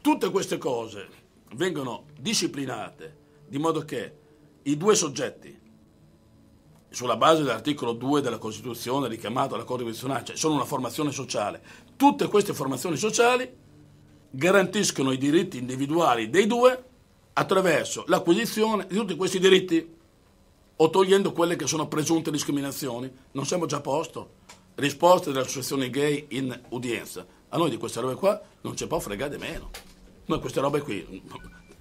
tutte queste cose vengono disciplinate di modo che i due soggetti, sulla base dell'articolo 2 della Costituzione richiamato alla Corte Costituzionale, cioè sono una formazione sociale, Tutte queste formazioni sociali garantiscono i diritti individuali dei due attraverso l'acquisizione di tutti questi diritti o togliendo quelle che sono presunte discriminazioni. Non siamo già a posto. Risposte dell'associazione gay in udienza. A noi di queste robe qua non c'è può fregare meno. Noi queste robe qui,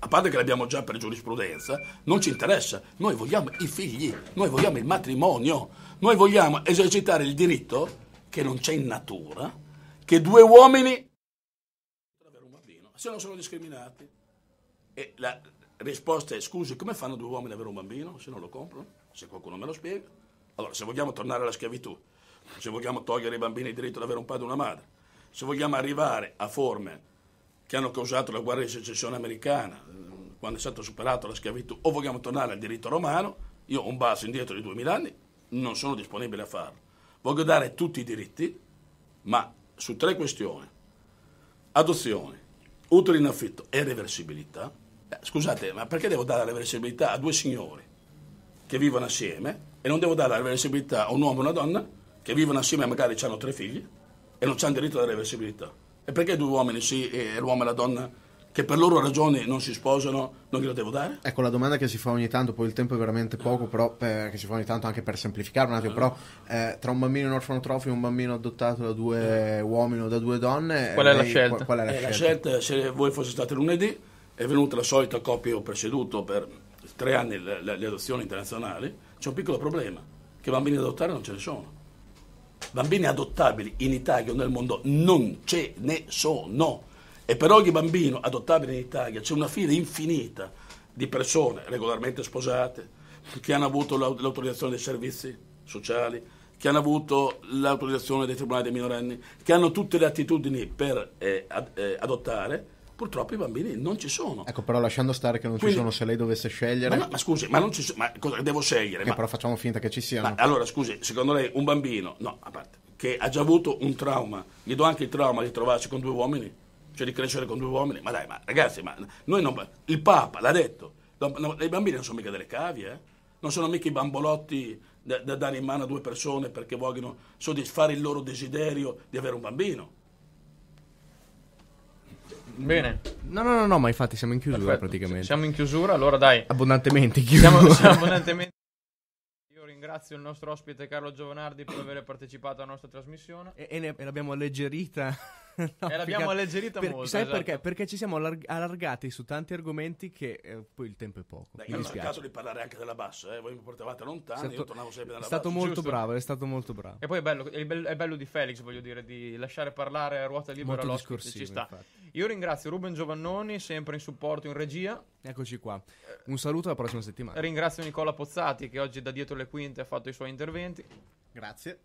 a parte che le abbiamo già per giurisprudenza, non ci interessa. Noi vogliamo i figli, noi vogliamo il matrimonio, noi vogliamo esercitare il diritto che non c'è in natura che due uomini se non sono discriminati? E la risposta è scusi, come fanno due uomini ad avere un bambino se non lo comprano? Se qualcuno me lo spiega. Allora, se vogliamo tornare alla schiavitù, se vogliamo togliere ai bambini il diritto di avere un padre e una madre, se vogliamo arrivare a forme che hanno causato la guerra di secessione americana, quando è stata superata la schiavitù, o vogliamo tornare al diritto romano, io un passo indietro di 2000 anni non sono disponibile a farlo. Voglio dare tutti i diritti, ma su tre questioni, adozione, utili in affitto e reversibilità, eh, scusate, ma perché devo dare la reversibilità a due signori che vivono assieme e non devo dare la reversibilità a un uomo e una donna che vivono assieme e magari hanno tre figli e non hanno diritto alla reversibilità? E perché due uomini sì e l'uomo e la donna che per loro ragioni non si sposano, non glielo devo dare? Ecco la domanda che si fa ogni tanto, poi il tempo è veramente poco, però per, eh, che si fa ogni tanto anche per semplificare un attimo, però eh, tra un bambino in orfanotrofio e un bambino adottato da due uomini o da due donne, eh, qual è lei, la scelta? Qual, è la, eh, scelta? la scelta? Se voi foste state lunedì, è venuta la solita coppia ho presieduto per tre anni le, le, le adozioni internazionali, c'è un piccolo problema, che bambini da adottare non ce ne sono bambini adottabili in Italia o nel mondo non ce ne sono. E per ogni bambino adottabile in Italia c'è una fila infinita di persone regolarmente sposate, che hanno avuto l'autorizzazione dei servizi sociali, che hanno avuto l'autorizzazione dei tribunali dei minorenni, che hanno tutte le attitudini per eh, ad, eh, adottare, purtroppo i bambini non ci sono. Ecco, però lasciando stare che non Quindi, ci sono, se lei dovesse scegliere... Ma, no, ma scusi, ma non ci sono, ma cosa devo scegliere? Che ma, però facciamo finta che ci siano. Ma, allora, scusi, secondo lei un bambino, no, a parte, che ha già avuto un trauma, gli do anche il trauma di trovarsi con due uomini? cioè di crescere con due uomini, ma dai, ma ragazzi, ma noi non, il Papa l'ha detto, no, no, i bambini non sono mica delle cavie, eh? non sono mica i bambolotti da, da, dare in mano a due persone perché vogliono soddisfare il loro desiderio di avere un bambino. Bene. No, no, no, no ma infatti siamo in chiusura Perfetto. praticamente. Siamo in chiusura, allora dai. Abbondantemente in chiusura. Siamo, siamo abbondantemente *laughs* ringrazio il nostro ospite Carlo Giovanardi per aver partecipato alla nostra trasmissione. E, e, ne, e l'abbiamo alleggerita. *laughs* no, e l'abbiamo alleggerita per, molto. Sai esatto. perché? Perché ci siamo allarg- allargati su tanti argomenti che eh, poi il tempo è poco. Dai, mi dispiace. è il caso di parlare anche della bassa, eh? voi mi portavate lontano, stato, io tornavo sempre dalla bassa. È stato molto Giusto. bravo, è stato molto bravo. E poi è bello, è bello, è bello di Felix, voglio dire, di lasciare parlare a ruota libera molto discorsivo, ci sta. Infatti. Io ringrazio Ruben Giovannoni, sempre in supporto in regia. Eccoci qua. Un saluto alla prossima settimana. Ringrazio Nicola Pozzati che oggi da dietro le quinte ha fatto i suoi interventi. Grazie.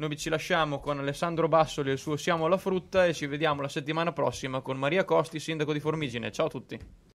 Noi ci lasciamo con Alessandro Bassoli e il suo Siamo alla frutta e ci vediamo la settimana prossima con Maria Costi, sindaco di Formigine. Ciao a tutti.